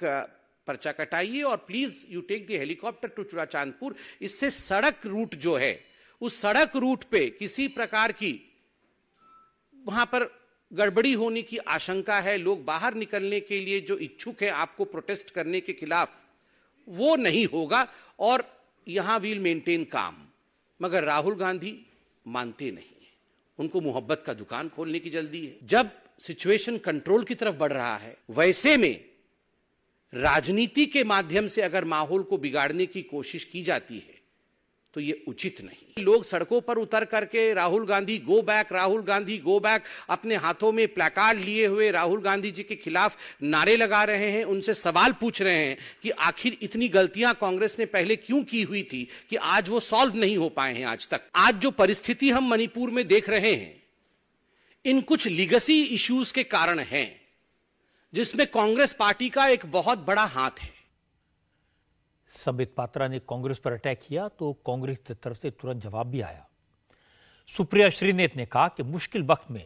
Speaker 7: पर्चा कटाइए और please you take the helicopter to Chandpur इससे सड़क रूट जो है उस सड़क रूट पे किसी प्रकार की वहां पर गड़बड़ी होने की आशंका है लोग बाहर निकलने के लिए जो इच्छुक है आपको प्रोटेस्ट करने के खिलाफ वो नहीं होगा और यहां वील मेंटेन काम मगर राहुल गांधी मानते नहीं उनको मोहब्बत का दुकान खोलने की जल्दी है जब सिचुएशन कंट्रोल की तरफ बढ़ रहा है वैसे में राजनीति के माध्यम से अगर माहौल को बिगाड़ने की कोशिश की जाती है तो ये उचित नहीं लोग सड़कों पर उतर करके Rahul Gandhi go back Rahul Gandhi go back अपने हाथों में प्लेकार्ड लिए हुए राहुल गांधी जी के खिलाफ नारे लगा रहे हैं उनसे सवाल पूछ रहे हैं कि आखिर इतनी गलतियां कांग्रेस ने पहले क्यों की हुई थी कि आज वो सॉल्व नहीं हो पाए हैं आज तक आज जो परिस्थिति हम मणिपुर में देख रहे हैं इन कुछ लिगसी इश्यूज के कारण हैं जिसमें कांग्रेस पार्टी का एक बहुत बड़ा हाथ है
Speaker 1: संबित पात्रा ने कांग्रेस पर अटैक किया तो कांग्रेस की तरफ से तुरंत जवाब भी आया सुप्रिया श्रीनेत ने कहा कि मुश्किल वक्त में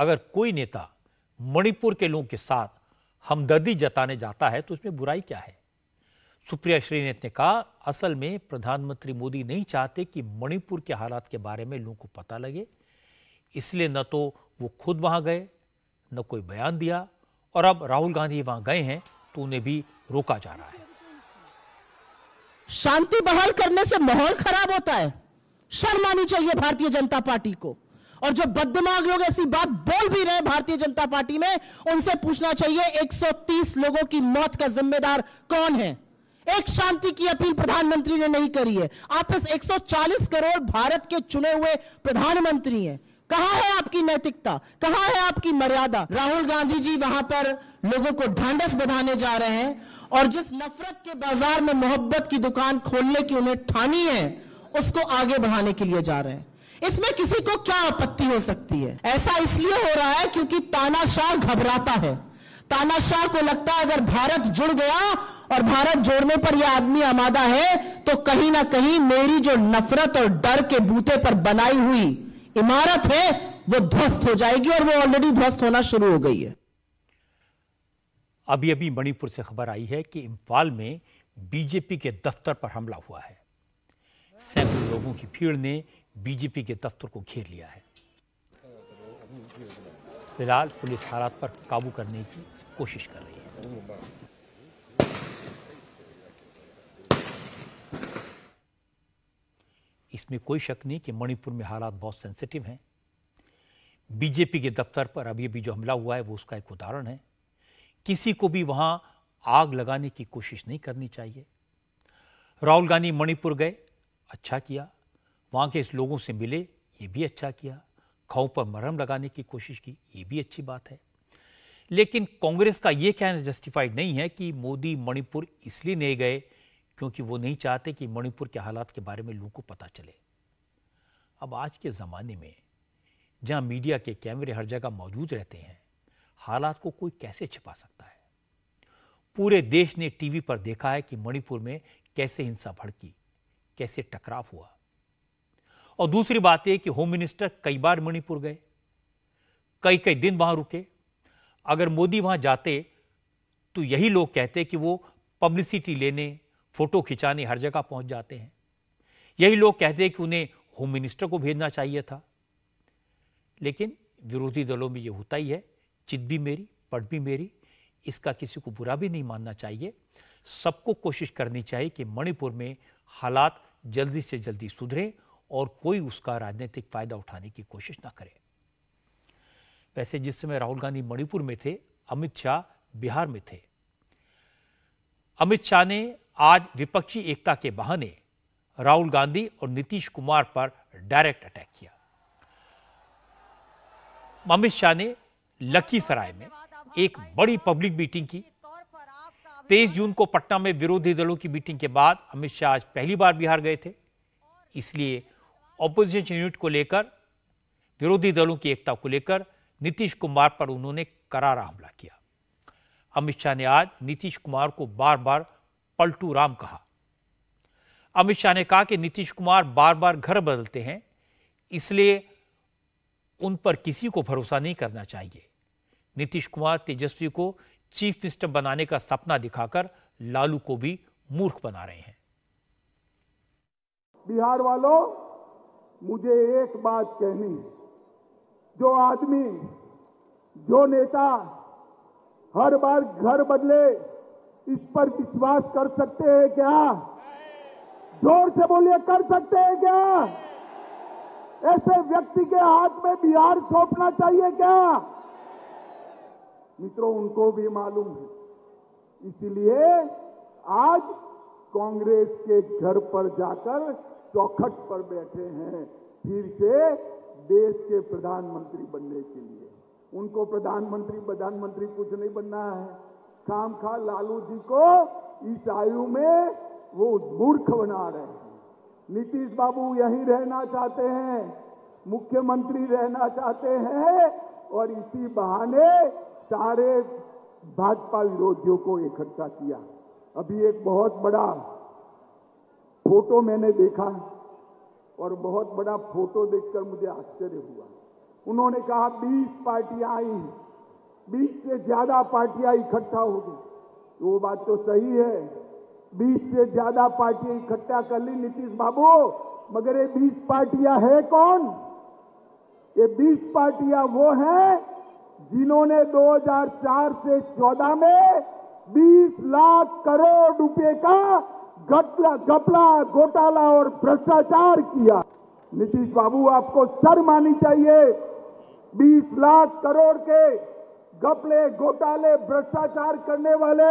Speaker 1: अगर कोई नेता मणिपुर के लोगों के साथ हमदर्दी जताने जाता है तो उसमें बुराई क्या है सुप्रिया श्रीनेत ने कहा असल में प्रधानमंत्री मोदी नहीं चाहते कि मणिपुर के हालात के बारे में लोगों को पता लगे इसलिए न तो वो खुद वहां गए न कोई बयान दिया और अब राहुल गांधी वहां गए हैं तो उन्हें भी रोका जा रहा है
Speaker 8: शांति बहाल करने से माहौल खराब होता है शर्म आनी चाहिए भारतीय जनता पार्टी को और जो बदमाग लोग ऐसी बात बोल भी रहे भारतीय जनता पार्टी में उनसे पूछना चाहिए 130 लोगों की मौत का जिम्मेदार कौन है एक शांति की अपील प्रधानमंत्री ने नहीं करी है आप इस 140 करोड़ भारत के चुने हुए प्रधानमंत्री हैं कहा है आपकी नैतिकता कहा है आपकी मर्यादा राहुल गांधी जी वहां पर लोगों को ढांढस बधाने जा रहे हैं और जिस नफरत के बाजार में मोहब्बत की दुकान खोलने की उन्हें ठानी है उसको आगे बढ़ाने के लिए जा रहे हैं इसमें किसी को क्या आपत्ति हो सकती है ऐसा इसलिए हो रहा है क्योंकि तानाशाह घबराता है तानाशाह को लगता है अगर भारत जुड़ गया और भारत जोड़ने पर यह आदमी आमादा है तो कहीं ना कहीं मेरी जो नफरत और डर के बूते पर बनाई हुई इमारत है वो ध्वस्त हो जाएगी और वो ऑलरेडी ध्वस्त होना शुरू हो गई है
Speaker 1: अभी अभी मणिपुर से खबर आई है कि इम्फाल में बीजेपी के दफ्तर पर हमला हुआ है सैकड़ों लोगों की भीड़ ने बीजेपी के दफ्तर को घेर लिया है फिलहाल पुलिस हालात पर काबू करने की कोशिश कर रही
Speaker 9: है
Speaker 1: इसमें कोई शक नहीं कि मणिपुर में हालात बहुत सेंसिटिव हैं बीजेपी के दफ्तर पर अभी अभी जो हमला हुआ है वो उसका एक उदाहरण है किसी को भी वहाँ आग लगाने की कोशिश नहीं करनी चाहिए राहुल गांधी मणिपुर गए अच्छा किया वहाँ के इस लोगों से मिले ये भी अच्छा किया खाऊ पर मरहम लगाने की कोशिश की ये भी अच्छी बात है लेकिन कांग्रेस का ये कहना जस्टिफाइड नहीं है कि मोदी मणिपुर इसलिए नहीं गए क्योंकि वो नहीं चाहते कि मणिपुर के हालात के बारे में लोगों को पता चले अब आज के ज़माने में जहाँ मीडिया के कैमरे हर जगह मौजूद रहते हैं हालात को कोई कैसे छिपा सकता है पूरे देश ने टीवी पर देखा है कि मणिपुर में कैसे हिंसा भड़की कैसे टकराव हुआ और दूसरी बात यह कि होम मिनिस्टर कई बार मणिपुर गए कई कई दिन वहां रुके अगर मोदी वहां जाते तो यही लोग कहते कि वो पब्लिसिटी लेने फ़ोटो खिंचाने हर जगह पहुंच जाते हैं यही लोग कहते हैं कि उन्हें होम मिनिस्टर को भेजना चाहिए था लेकिन विरोधी दलों में ये होता ही है चित भी मेरी पट भी मेरी इसका किसी को बुरा भी नहीं मानना चाहिए सबको कोशिश करनी चाहिए कि मणिपुर में हालात जल्दी से जल्दी सुधरे और कोई उसका राजनीतिक फायदा उठाने की कोशिश ना करे वैसे जिस समय राहुल गांधी मणिपुर में थे अमित शाह बिहार में थे अमित शाह ने आज विपक्षी एकता के बहाने राहुल गांधी और नीतीश कुमार पर डायरेक्ट अटैक किया अमित शाह ने लखीसराय में एक बड़ी पब्लिक मीटिंग की तेईस जून को पटना में विरोधी दलों की मीटिंग के बाद अमित शाह आज पहली बार बिहार गए थे इसलिए ऑपोजिशन यूनिट को लेकर विरोधी दलों की एकता को लेकर नीतीश कुमार पर उन्होंने करारा हमला किया अमित शाह ने आज नीतीश कुमार को बार बार पलटू राम कहा अमित शाह ने कहा कि नीतीश कुमार बार बार घर बदलते हैं इसलिए उन पर किसी को भरोसा नहीं करना चाहिए नीतीश कुमार तेजस्वी को चीफ मिनिस्टर बनाने का सपना दिखाकर लालू को भी मूर्ख
Speaker 9: बना रहे हैं बिहार वालों मुझे एक बात कहनी जो आदमी जो नेता हर बार घर बदले इस पर विश्वास कर सकते हैं क्या जोर से बोलिए कर सकते हैं क्या ऐसे व्यक्ति के हाथ में बिहार सौंपना चाहिए क्या मित्रों उनको भी मालूम है इसलिए आज कांग्रेस के घर पर जाकर चौखट पर बैठे हैं फिर से देश के प्रधानमंत्री बनने के लिए उनको प्रधानमंत्री प्रधानमंत्री कुछ नहीं बनना है श्याम खा लालू जी को इस आयु में वो मूर्ख बना रहे हैं नीतीश बाबू यही रहना चाहते हैं मुख्यमंत्री रहना चाहते हैं और इसी बहाने सारे भाजपा विरोधियों को इकट्ठा किया अभी एक बहुत बड़ा फोटो मैंने देखा और बहुत बड़ा फोटो देखकर मुझे आश्चर्य हुआ उन्होंने कहा 20 पार्टियां आई बीस से ज्यादा पार्टियां इकट्ठा होगी वो बात तो सही है बीस से ज्यादा पार्टियां इकट्ठा कर ली नीतीश बाबू मगर ये बीस पार्टियां है कौन ये बीस पार्टियां वो हैं जिन्होंने 2004 से 14 में 20 लाख करोड़ रुपए का घपला घपला घोटाला और भ्रष्टाचार किया नीतीश बाबू आपको शर्म आनी चाहिए 20 लाख करोड़ के घपले घोटाले भ्रष्टाचार करने वाले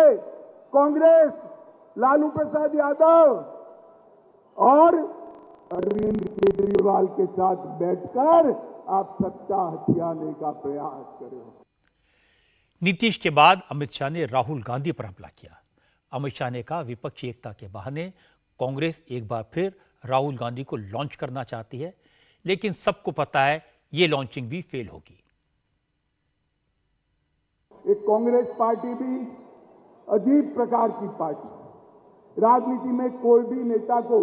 Speaker 9: कांग्रेस लालू प्रसाद यादव और अरविंद केजरीवाल के साथ बैठकर आप सत्ता हथियाने का प्रयास करें
Speaker 1: नीतीश के बाद अमित शाह ने राहुल गांधी पर हमला किया अमित शाह ने कहा विपक्षी एकता के बहाने कांग्रेस एक बार फिर राहुल गांधी को लॉन्च करना चाहती है लेकिन सबको पता है ये लॉन्चिंग भी फेल होगी
Speaker 9: एक कांग्रेस पार्टी भी अजीब प्रकार की पार्टी राजनीति में कोई भी नेता को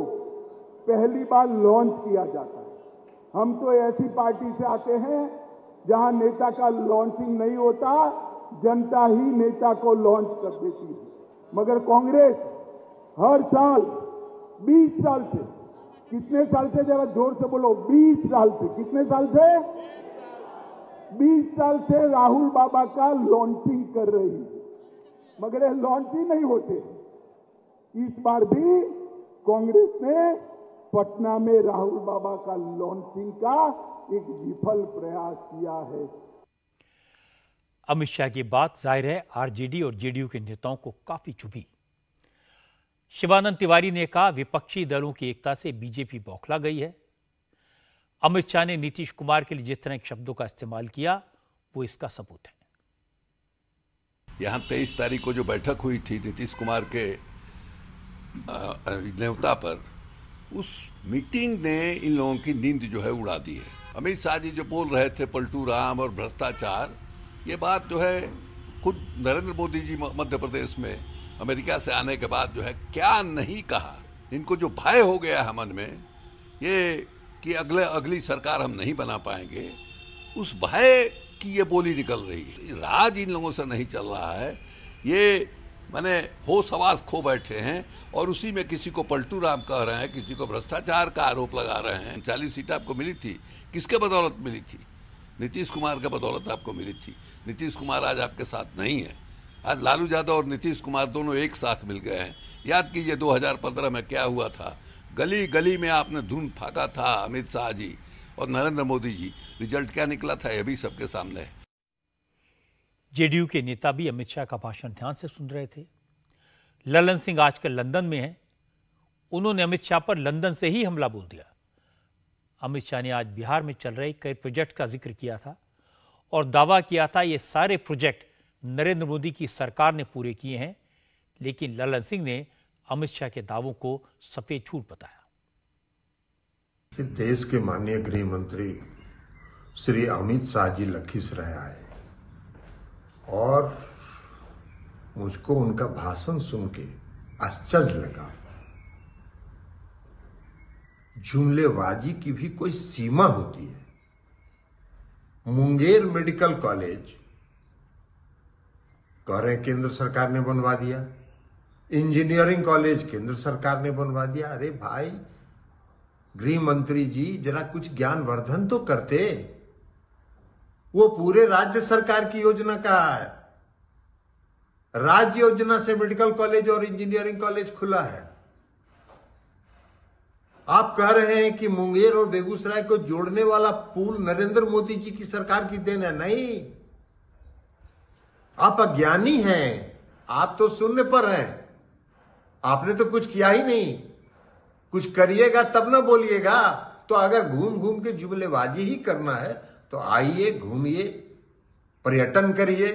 Speaker 9: पहली बार लॉन्च किया जाता है हम तो ऐसी पार्टी से आते हैं जहां नेता का लॉन्चिंग नहीं होता जनता ही नेता को लॉन्च कर देती है मगर कांग्रेस हर साल 20 साल से कितने साल से जरा जोर से बोलो 20 साल से कितने साल से बीस साल से राहुल बाबा का लॉन्चिंग कर रही मगर यह लॉन्च ही नहीं होते इस बार भी कांग्रेस ने पटना में राहुल बाबा का लॉन्चिंग का एक विफल प्रयास किया है
Speaker 1: अमित शाह की बात जाहिर है आरजेडी और जेडीयू के नेताओं को काफी चुभी शिवानंद तिवारी ने कहा विपक्षी दलों की एकता से बीजेपी बौखला गई है अमित शाह ने नीतीश कुमार के लिए जिस तरह शब्दों का इस्तेमाल किया वो इसका सबूत
Speaker 3: है यहाँ तेईस तारीख को जो बैठक हुई थी नीतीश कुमार के नेवता पर उस मीटिंग ने इन लोगों की नींद जो है उड़ा दी है अमित शाह जी जो बोल रहे थे पलटू राम और भ्रष्टाचार ये बात जो है खुद नरेंद्र मोदी जी मध्य प्रदेश में अमेरिका से आने के बाद जो है क्या नहीं कहा इनको जो भय हो गया है मन में ये कि अगले अगली सरकार हम नहीं बना पाएंगे उस भय की ये बोली निकल रही है राज इन लोगों से नहीं चल रहा है ये मैंने होश हवास खो बैठे हैं और उसी में किसी को पलटू राम कह रहे हैं किसी को भ्रष्टाचार का आरोप लगा रहे हैं चालीस सीट आपको मिली थी किसके बदौलत मिली थी नीतीश कुमार के बदौलत आपको मिली थी नीतीश कुमार आज आपके साथ नहीं है आज लालू यादव और नीतीश कुमार दोनों एक साथ मिल गए हैं याद कीजिए 2015 में क्या हुआ था गली गली में आपने धुन फाका था अमित शाह जी और नरेंद्र मोदी जी रिजल्ट क्या निकला था यह भी सबके सामने है
Speaker 1: जेडीयू के नेता भी अमित शाह का भाषण ध्यान से सुन रहे थे ललन सिंह आजकल लंदन में है उन्होंने अमित शाह पर लंदन से ही हमला बोल दिया अमित शाह ने आज बिहार में चल रहे कई प्रोजेक्ट का जिक्र किया था और दावा किया था ये सारे प्रोजेक्ट नरेंद्र मोदी की सरकार ने पूरे किए हैं लेकिन ललन सिंह ने अमित शाह के दावों को सफेद झूठ बताया
Speaker 2: देश के माननीय गृह मंत्री श्री अमित शाह जी लखीसराय आए और मुझको उनका भाषण सुन के आश्चर्य लगा जुमलेबाजी की भी कोई सीमा होती है मुंगेर मेडिकल कॉलेज कह रहे केंद्र सरकार ने बनवा दिया इंजीनियरिंग कॉलेज केंद्र सरकार ने बनवा दिया अरे भाई गृह मंत्री जी जरा कुछ ज्ञान वर्धन तो करते वो पूरे राज्य सरकार की योजना का है राज्य योजना से मेडिकल कॉलेज और इंजीनियरिंग कॉलेज खुला है आप कह रहे हैं कि मुंगेर और बेगूसराय को जोड़ने वाला पुल नरेंद्र मोदी जी की सरकार की देन है नहीं आप अज्ञानी हैं आप तो शून्य पर हैं आपने तो कुछ किया ही नहीं कुछ करिएगा तब ना बोलिएगा तो अगर घूम घूम के जुमलेबाजी ही करना है तो आइए घूमिए पर्यटन करिए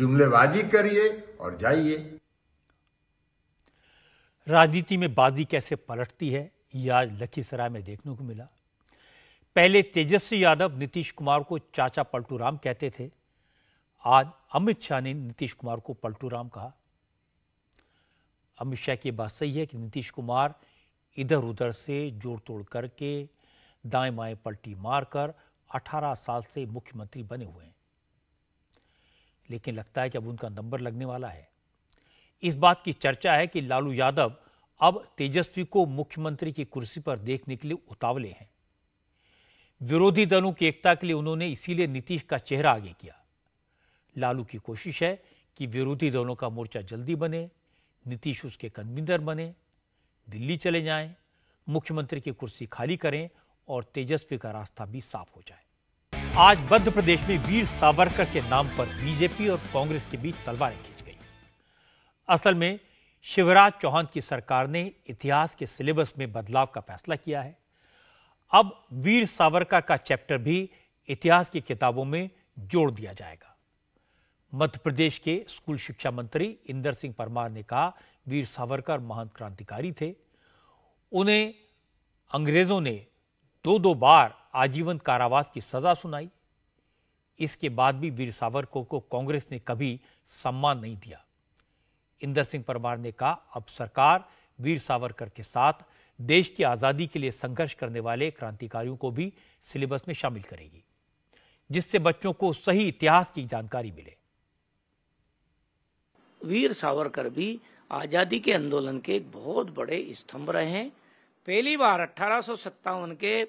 Speaker 2: जुमलेबाजी करिए और जाइए
Speaker 1: राजनीति में बाजी कैसे पलटती है यह आज लखीसराय में देखने को मिला पहले तेजस्वी यादव नीतीश कुमार को चाचा पलटू राम कहते थे आज अमित शाह ने नीतीश कुमार को पलटू राम कहा अमित शाह की बात सही है कि नीतीश कुमार इधर उधर से जोड़ तोड़ करके दाएं बाएं पलटी मारकर 18 साल से मुख्यमंत्री बने हुए हैं लेकिन लगता है कि अब उनका नंबर लगने वाला है इस बात की चर्चा है कि लालू यादव अब तेजस्वी को मुख्यमंत्री की कुर्सी पर देखने के लिए उतावले हैं विरोधी दलों की एकता के लिए उन्होंने इसीलिए नीतीश का चेहरा आगे किया लालू की कोशिश है कि विरोधी दलों का मोर्चा जल्दी बने नीतीश उसके कन्वीनर बने दिल्ली चले जाएं, मुख्यमंत्री की कुर्सी खाली करें और तेजस्वी का रास्ता भी साफ हो जाए आज मध्य प्रदेश में वीर सावरकर के नाम पर बीजेपी और कांग्रेस के बीच तलवारें खींच गई असल में शिवराज चौहान की सरकार ने इतिहास के सिलेबस में बदलाव का फैसला किया है अब वीर सावरकर का चैप्टर भी इतिहास की किताबों में जोड़ दिया जाएगा मध्य प्रदेश के स्कूल शिक्षा मंत्री इंदर सिंह परमार ने कहा वीर सावरकर महान क्रांतिकारी थे उन्हें अंग्रेजों ने दो दो बार आजीवन कारावास की सजा सुनाई इसके बाद भी वीर सावरकर को कांग्रेस ने कभी सम्मान नहीं दिया इंदर सिंह परमार ने कहा अब सरकार वीर सावरकर के साथ देश की आजादी के लिए संघर्ष करने वाले क्रांतिकारियों को भी सिलेबस में शामिल करेगी जिससे बच्चों को सही इतिहास की जानकारी मिले
Speaker 8: वीर सावरकर भी आजादी के आंदोलन के एक बहुत बड़े स्तंभ रहे हैं पहली बार अठारह के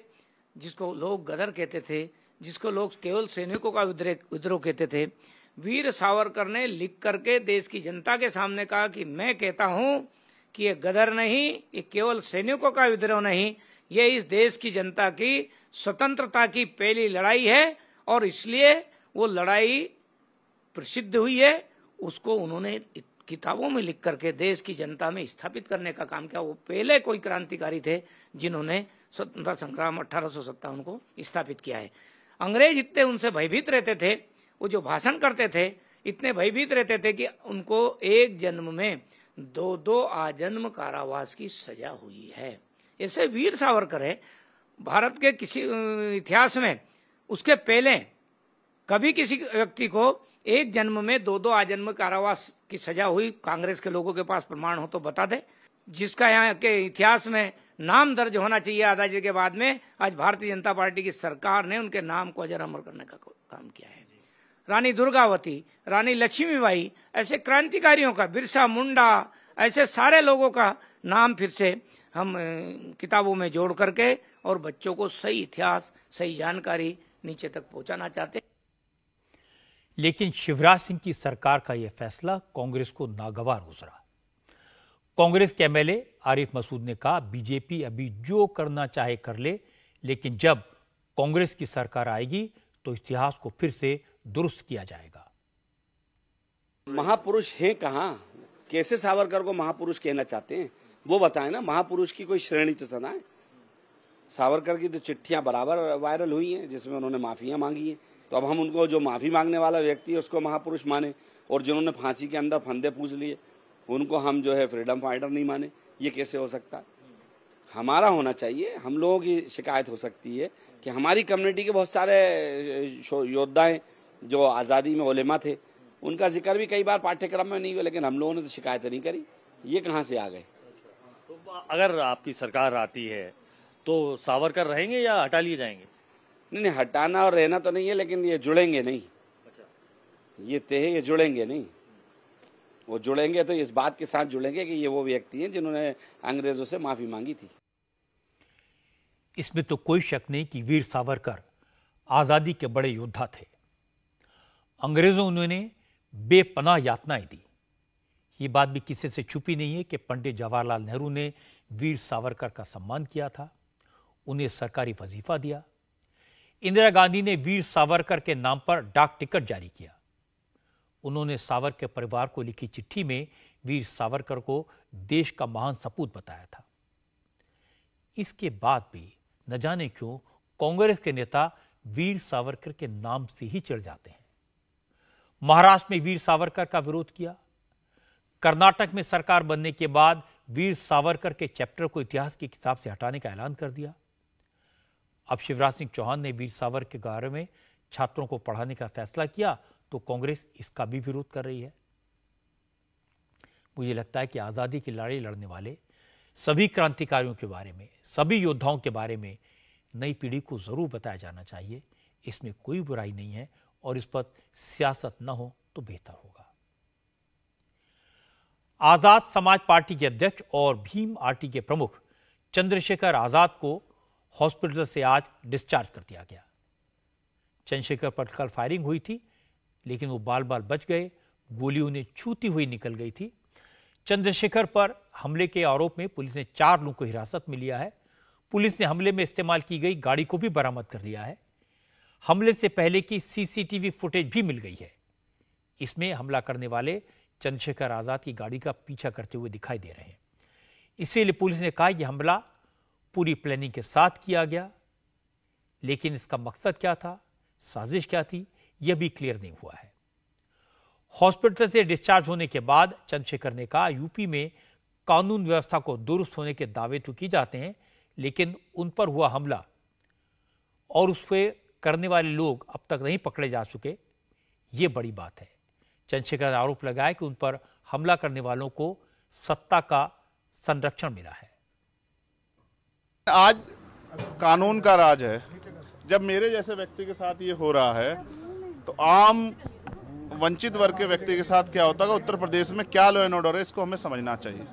Speaker 8: जिसको लोग गदर कहते थे जिसको लोग केवल सैनिकों का विद्रोह कहते थे वीर सावरकर ने लिख करके देश की जनता के सामने कहा कि मैं कहता हूं कि ये गदर नहीं ये केवल सैनिकों का विद्रोह नहीं ये इस देश की जनता की स्वतंत्रता की पहली लड़ाई है और इसलिए वो लड़ाई प्रसिद्ध हुई है उसको उन्होंने किताबों में लिख करके देश की जनता में स्थापित करने का काम किया वो पहले कोई क्रांतिकारी थे जिन्होंने स्वतंत्रता संग्राम अठारह को स्थापित किया है अंग्रेज इतने उनसे भयभीत रहते थे वो जो भाषण करते थे इतने भयभीत रहते थे कि उनको एक जन्म में दो दो आजन्म कारावास की सजा हुई है ऐसे वीर सावरकर है भारत के किसी इतिहास में उसके पहले कभी किसी व्यक्ति को एक जन्म में दो दो आजन्म कारावास की सजा हुई कांग्रेस के लोगों के पास प्रमाण हो तो बता दे जिसका यहाँ के इतिहास में नाम दर्ज होना चाहिए आजादी के बाद में आज भारतीय जनता पार्टी की सरकार ने उनके नाम को अजर अमर करने का काम किया है रानी दुर्गावती रानी लक्ष्मीबाई ऐसे क्रांतिकारियों का बिरसा मुंडा ऐसे सारे लोगों का नाम फिर से हम किताबों में जोड़ करके और बच्चों को सही इतिहास सही जानकारी नीचे तक पहुंचाना चाहते हैं
Speaker 1: लेकिन शिवराज सिंह की सरकार का यह फैसला कांग्रेस को नागवार गुजरा कांग्रेस के एमएलए आरिफ मसूद ने कहा बीजेपी अभी जो करना चाहे कर ले लेकिन जब कांग्रेस की सरकार आएगी तो इतिहास को फिर से दुरुस्त किया जाएगा
Speaker 4: महापुरुष हैं कहा कैसे सावरकर को महापुरुष कहना चाहते हैं वो बताए ना महापुरुष की कोई श्रेणी तो सुनाए सावरकर की तो चिट्ठियां बराबर वायरल हुई हैं जिसमें उन्होंने माफियां मांगी हैं तो अब हम उनको जो माफ़ी मांगने वाला व्यक्ति है उसको महापुरुष माने और जिन्होंने फांसी के अंदर फंदे पूछ लिए उनको हम जो है फ्रीडम फाइटर नहीं माने ये कैसे हो सकता है हमारा होना चाहिए हम लोगों की शिकायत हो सकती है कि हमारी कम्युनिटी के बहुत सारे योद्धाएं जो आज़ादी में ओलेमा थे उनका जिक्र भी कई बार पाठ्यक्रम में नहीं हुआ लेकिन हम लोगों ने तो शिकायतें नहीं करी ये कहाँ से आ गए
Speaker 1: तो अगर आपकी सरकार आती है तो सावरकर रहेंगे या हटा लिए जाएंगे
Speaker 4: नहीं नहीं हटाना और रहना तो नहीं है लेकिन ये जुड़ेंगे नहीं अच्छा। ये ते ये जुड़ेंगे नहीं वो जुड़ेंगे तो इस बात के साथ जुड़ेंगे कि ये वो व्यक्ति हैं जिन्होंने अंग्रेजों से माफी मांगी थी
Speaker 1: इसमें तो कोई शक नहीं कि वीर सावरकर आज़ादी के बड़े योद्धा थे अंग्रेजों उन्होंने बेपनाह यातनाएं दी ये बात भी किसी से छुपी नहीं है कि पंडित जवाहरलाल नेहरू ने वीर सावरकर का सम्मान किया था उन्हें सरकारी वजीफा दिया इंदिरा गांधी ने वीर सावरकर के नाम पर डाक टिकट जारी किया उन्होंने सावर के परिवार को लिखी चिट्ठी में वीर सावरकर को देश का महान सपूत बताया था इसके बाद भी न जाने क्यों कांग्रेस के नेता वीर सावरकर के नाम से ही चढ़ जाते हैं महाराष्ट्र में वीर सावरकर का विरोध किया कर्नाटक में सरकार बनने के बाद वीर सावरकर के चैप्टर को इतिहास की किताब से हटाने का ऐलान कर दिया अब शिवराज सिंह चौहान ने वीर सावर के गारे में छात्रों को पढ़ाने का फैसला किया तो कांग्रेस इसका भी विरोध कर रही है मुझे लगता है कि आज़ादी की लड़ाई लड़ने वाले सभी क्रांतिकारियों के बारे में सभी योद्धाओं के बारे में नई पीढ़ी को ज़रूर बताया जाना चाहिए इसमें कोई बुराई नहीं है और इस पर सियासत न हो तो बेहतर होगा आज़ाद समाज पार्टी के अध्यक्ष और भीम आर्टी के प्रमुख चंद्रशेखर आज़ाद को हॉस्पिटल से आज डिस्चार्ज कर दिया गया चंद्रशेखर पर कल फायरिंग हुई थी लेकिन वो बाल बाल बच गए गोली उन्हें छूती हुई निकल गई थी चंद्रशेखर पर हमले के आरोप में पुलिस ने चार लोगों को हिरासत में लिया है पुलिस ने हमले में इस्तेमाल की गई गाड़ी को भी बरामद कर लिया है हमले से पहले की सीसीटीवी फुटेज भी मिल गई है इसमें हमला करने वाले चंद्रशेखर आजाद की गाड़ी का पीछा करते हुए दिखाई दे रहे हैं इसीलिए पुलिस ने कहा यह हमला पूरी प्लानिंग के साथ किया गया लेकिन इसका मकसद क्या था साजिश क्या थी यह भी क्लियर नहीं हुआ है हॉस्पिटल से डिस्चार्ज होने के बाद चंद्रशेखर ने कहा यूपी में कानून व्यवस्था को दुरुस्त होने के दावे तो किए जाते हैं लेकिन उन पर हुआ हमला और उस पर करने वाले लोग अब तक नहीं पकड़े जा चुके ये बड़ी बात है चंद्रशेखर ने आरोप लगाया कि उन पर हमला करने वालों को सत्ता का संरक्षण मिला
Speaker 5: है आज कानून का राज है जब मेरे जैसे व्यक्ति के साथ ये हो रहा है तो आम वंचित वर्ग के व्यक्ति के साथ क्या होता है उत्तर प्रदेश में क्या लॉ एंड ऑर्डर है इसको हमें समझना चाहिए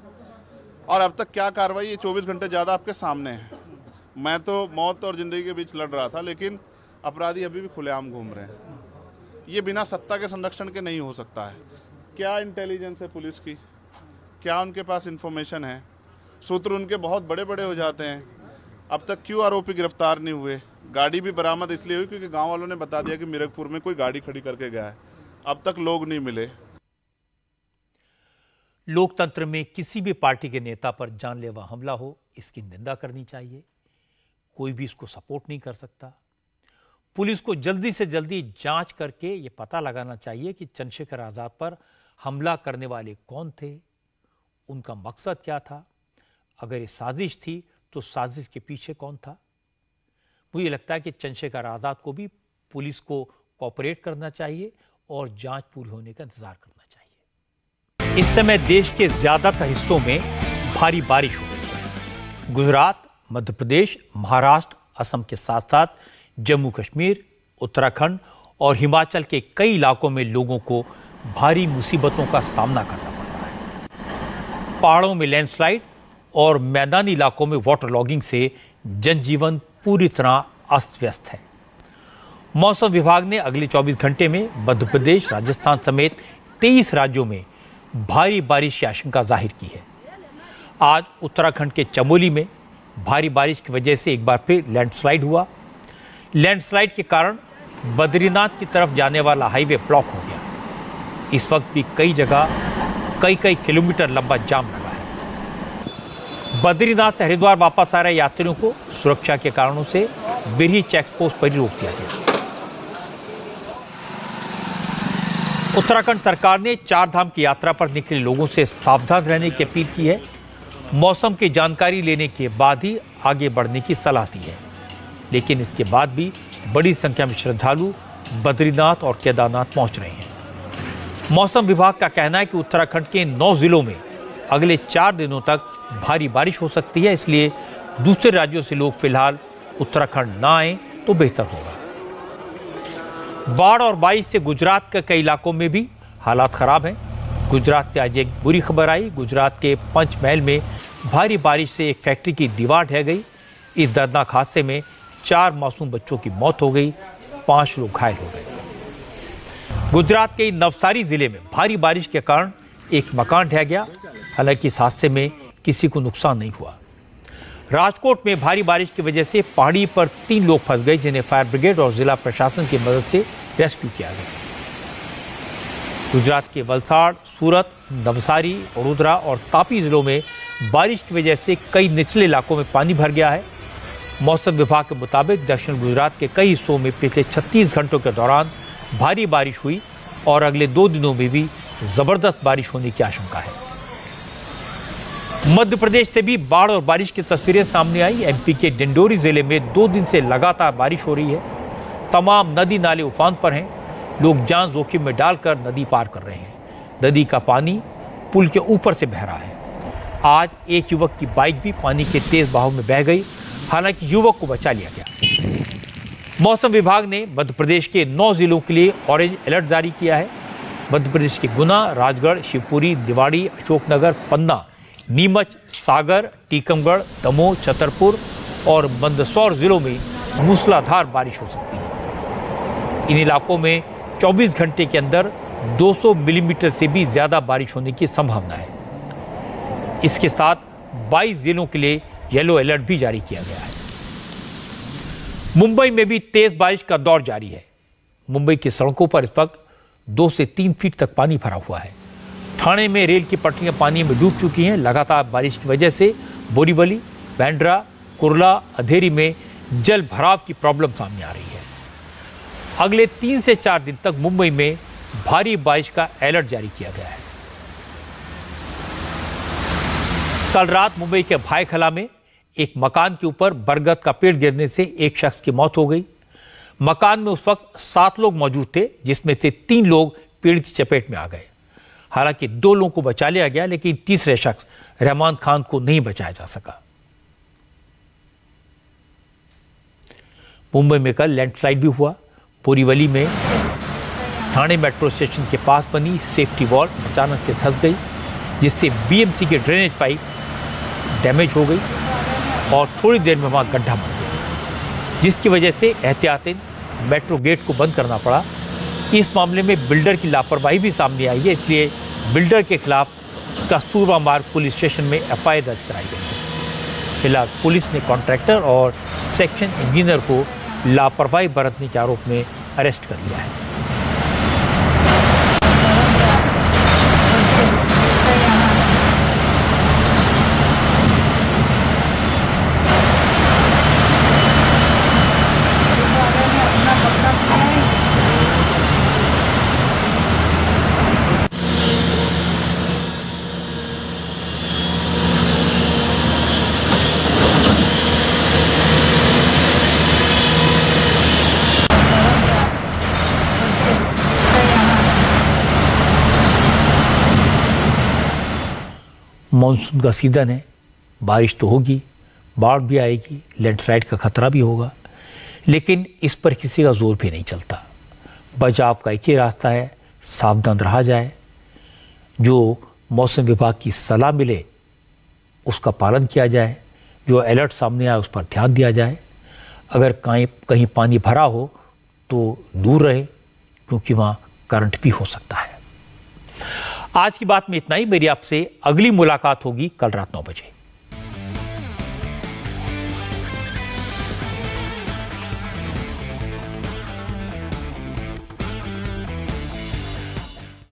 Speaker 5: और अब तक क्या कार्रवाई ये 24 घंटे ज़्यादा आपके सामने है मैं तो मौत और ज़िंदगी के बीच लड़ रहा था लेकिन अपराधी अभी भी खुलेआम घूम रहे हैं ये बिना सत्ता के संरक्षण के नहीं हो सकता है क्या इंटेलिजेंस है पुलिस की क्या उनके पास इन्फॉर्मेशन है सूत्र उनके बहुत बड़े बड़े हो जाते हैं अब तक क्यों आरोपी गिरफ्तार नहीं हुए गाड़ी भी बरामद इसलिए हुई क्योंकि गांव वालों ने बता दिया कि मीरकपुर में कोई गाड़ी खड़ी करके गया है अब तक लोग नहीं मिले
Speaker 1: लोकतंत्र में किसी भी पार्टी के नेता पर जानलेवा हमला हो इसकी निंदा करनी चाहिए कोई भी इसको सपोर्ट नहीं कर सकता पुलिस को जल्दी से जल्दी जांच करके ये पता लगाना चाहिए कि चंद्रशेखर आज़ाद पर हमला करने वाले कौन थे उनका मकसद क्या था अगर ये साजिश थी तो साजिश के पीछे कौन था मुझे लगता है कि चंद्रशेखर आज़ाद को भी पुलिस को कॉपरेट करना चाहिए और जांच पूरी होने का इंतजार करना चाहिए इस समय देश के ज़्यादातर हिस्सों में भारी बारिश हो रही है गुजरात मध्य प्रदेश महाराष्ट्र असम के साथ साथ जम्मू कश्मीर उत्तराखंड और हिमाचल के कई इलाकों में लोगों को भारी मुसीबतों का सामना करना पड़ रहा है पहाड़ों में लैंडस्लाइड और मैदानी इलाकों में वाटर लॉगिंग से जनजीवन पूरी तरह अस्त व्यस्त है मौसम विभाग ने अगले 24 घंटे में मध्य प्रदेश राजस्थान समेत 23 राज्यों में भारी बारिश की आशंका जाहिर की है आज उत्तराखंड के चमोली में भारी बारिश की वजह से एक बार फिर लैंडस्लाइड हुआ लैंडस्लाइड के कारण बद्रीनाथ की तरफ जाने वाला हाईवे ब्लॉक हो गया इस वक्त भी कई जगह कई कई किलोमीटर लंबा जाम लगा बद्रीनाथ से हरिद्वार वापस आ रहे यात्रियों को सुरक्षा के कारणों से बिरही पोस्ट पर ही रोक दिया गया उत्तराखंड सरकार ने चार धाम की यात्रा पर निकले लोगों से सावधान रहने की अपील की है मौसम की जानकारी लेने के बाद ही आगे बढ़ने की सलाह दी है लेकिन इसके बाद भी बड़ी संख्या में श्रद्धालु बद्रीनाथ और केदारनाथ पहुंच रहे हैं मौसम विभाग का कहना है कि उत्तराखंड के नौ जिलों में अगले चार दिनों तक भारी बारिश हो सकती है इसलिए दूसरे राज्यों से लोग फिलहाल उत्तराखंड ना आए तो बेहतर होगा बाढ़ और बारिश से गुजरात के कई इलाकों में भी हालात ख़राब हैं गुजरात से आज एक बुरी खबर आई गुजरात के पंचमहल में भारी बारिश से एक फैक्ट्री की दीवार ढह गई इस दर्दनाक हादसे में चार मासूम बच्चों की मौत हो गई पांच लोग घायल हो गए गुजरात के नवसारी ज़िले में भारी बारिश के कारण एक मकान ढह गया हालांकि इस हादसे में किसी को नुकसान नहीं हुआ राजकोट में भारी बारिश की वजह से पहाड़ी पर तीन लोग फंस गए जिन्हें फायर ब्रिगेड और जिला प्रशासन की मदद से रेस्क्यू किया गया गुजरात के वलसाड़ सूरत नवसारी वडोदरा और तापी जिलों में बारिश की वजह से कई निचले इलाकों में पानी भर गया है मौसम विभाग के मुताबिक दक्षिण गुजरात के कई हिस्सों में पिछले 36 घंटों के दौरान भारी बारिश हुई और अगले दो दिनों में भी ज़बरदस्त बारिश होने की आशंका है मध्य प्रदेश से भी बाढ़ और बारिश की तस्वीरें सामने आई एमपी के डिंडोरी ज़िले में दो दिन से लगातार बारिश हो रही है तमाम नदी नाले उफान पर हैं लोग जान जोखिम में डालकर नदी पार कर रहे हैं नदी का पानी पुल के ऊपर से बह रहा है आज एक युवक की बाइक भी पानी के तेज़ बहाव में बह गई हालांकि युवक को बचा लिया
Speaker 8: गया
Speaker 1: मौसम विभाग ने मध्य प्रदेश के नौ ज़िलों के लिए ऑरेंज अलर्ट जारी किया है मध्य प्रदेश के गुना राजगढ़ शिवपुरी दिवाड़ी अशोकनगर पन्ना नीमच सागर टीकमगढ़ दमोह छतरपुर और मंदसौर ज़िलों में मूसलाधार बारिश हो सकती है इन इलाकों में 24 घंटे के अंदर 200 मिलीमीटर से भी ज़्यादा बारिश होने की संभावना है इसके साथ 22 ज़िलों के लिए येलो अलर्ट भी जारी किया गया है मुंबई में भी तेज़ बारिश का दौर जारी है मुंबई की सड़कों पर इस वक्त दो से तीन फीट तक पानी भरा हुआ है ठाणे में रेल की पटरियां पानी में डूब चुकी हैं लगातार बारिश की वजह से बोरीवली बैंड्रा कुरला अधेरी में जल भराव की प्रॉब्लम सामने आ रही है अगले तीन से चार दिन तक मुंबई में भारी बारिश का अलर्ट जारी किया गया है कल रात मुंबई के भाईखला में एक मकान के ऊपर बरगद का पेड़ गिरने से एक शख्स की मौत हो गई मकान में उस वक्त सात लोग मौजूद थे जिसमें से तीन लोग पेड़ की चपेट में आ गए हालांकि दो लोगों को बचा लिया गया लेकिन तीसरे शख्स रहमान खान को नहीं बचाया जा सका मुंबई में कल लैंडस्लाइड भी हुआ बोरीवली में थाने मेट्रो स्टेशन के पास बनी सेफ्टी वॉल अचानक से धस गई जिससे बीएमसी के ड्रेनेज पाइप डैमेज हो गई और थोड़ी देर में वहाँ गड्ढा बन गया जिसकी वजह से एहतियातन मेट्रो गेट को बंद करना पड़ा इस मामले में बिल्डर की लापरवाही भी सामने आई है इसलिए बिल्डर के खिलाफ कस्तूरबा मार्ग पुलिस स्टेशन में एफ दर्ज कराई गई है फिलहाल पुलिस ने कॉन्ट्रैक्टर और सेक्शन इंजीनियर को लापरवाही बरतने के आरोप में अरेस्ट कर लिया है मानसून का सीज़न है बारिश तो होगी बाढ़ भी आएगी लैंडस्लाइड का ख़तरा भी होगा लेकिन इस पर किसी का जोर भी नहीं चलता बचाव का एक ही रास्ता है सावधान रहा जाए जो मौसम विभाग की सलाह मिले उसका पालन किया जाए जो अलर्ट सामने आए उस पर ध्यान दिया जाए अगर कहीं कहीं पानी भरा हो तो दूर रहे क्योंकि वहाँ करंट भी हो सकता है आज की बात में इतना ही मेरी आपसे अगली मुलाकात होगी कल रात नौ बजे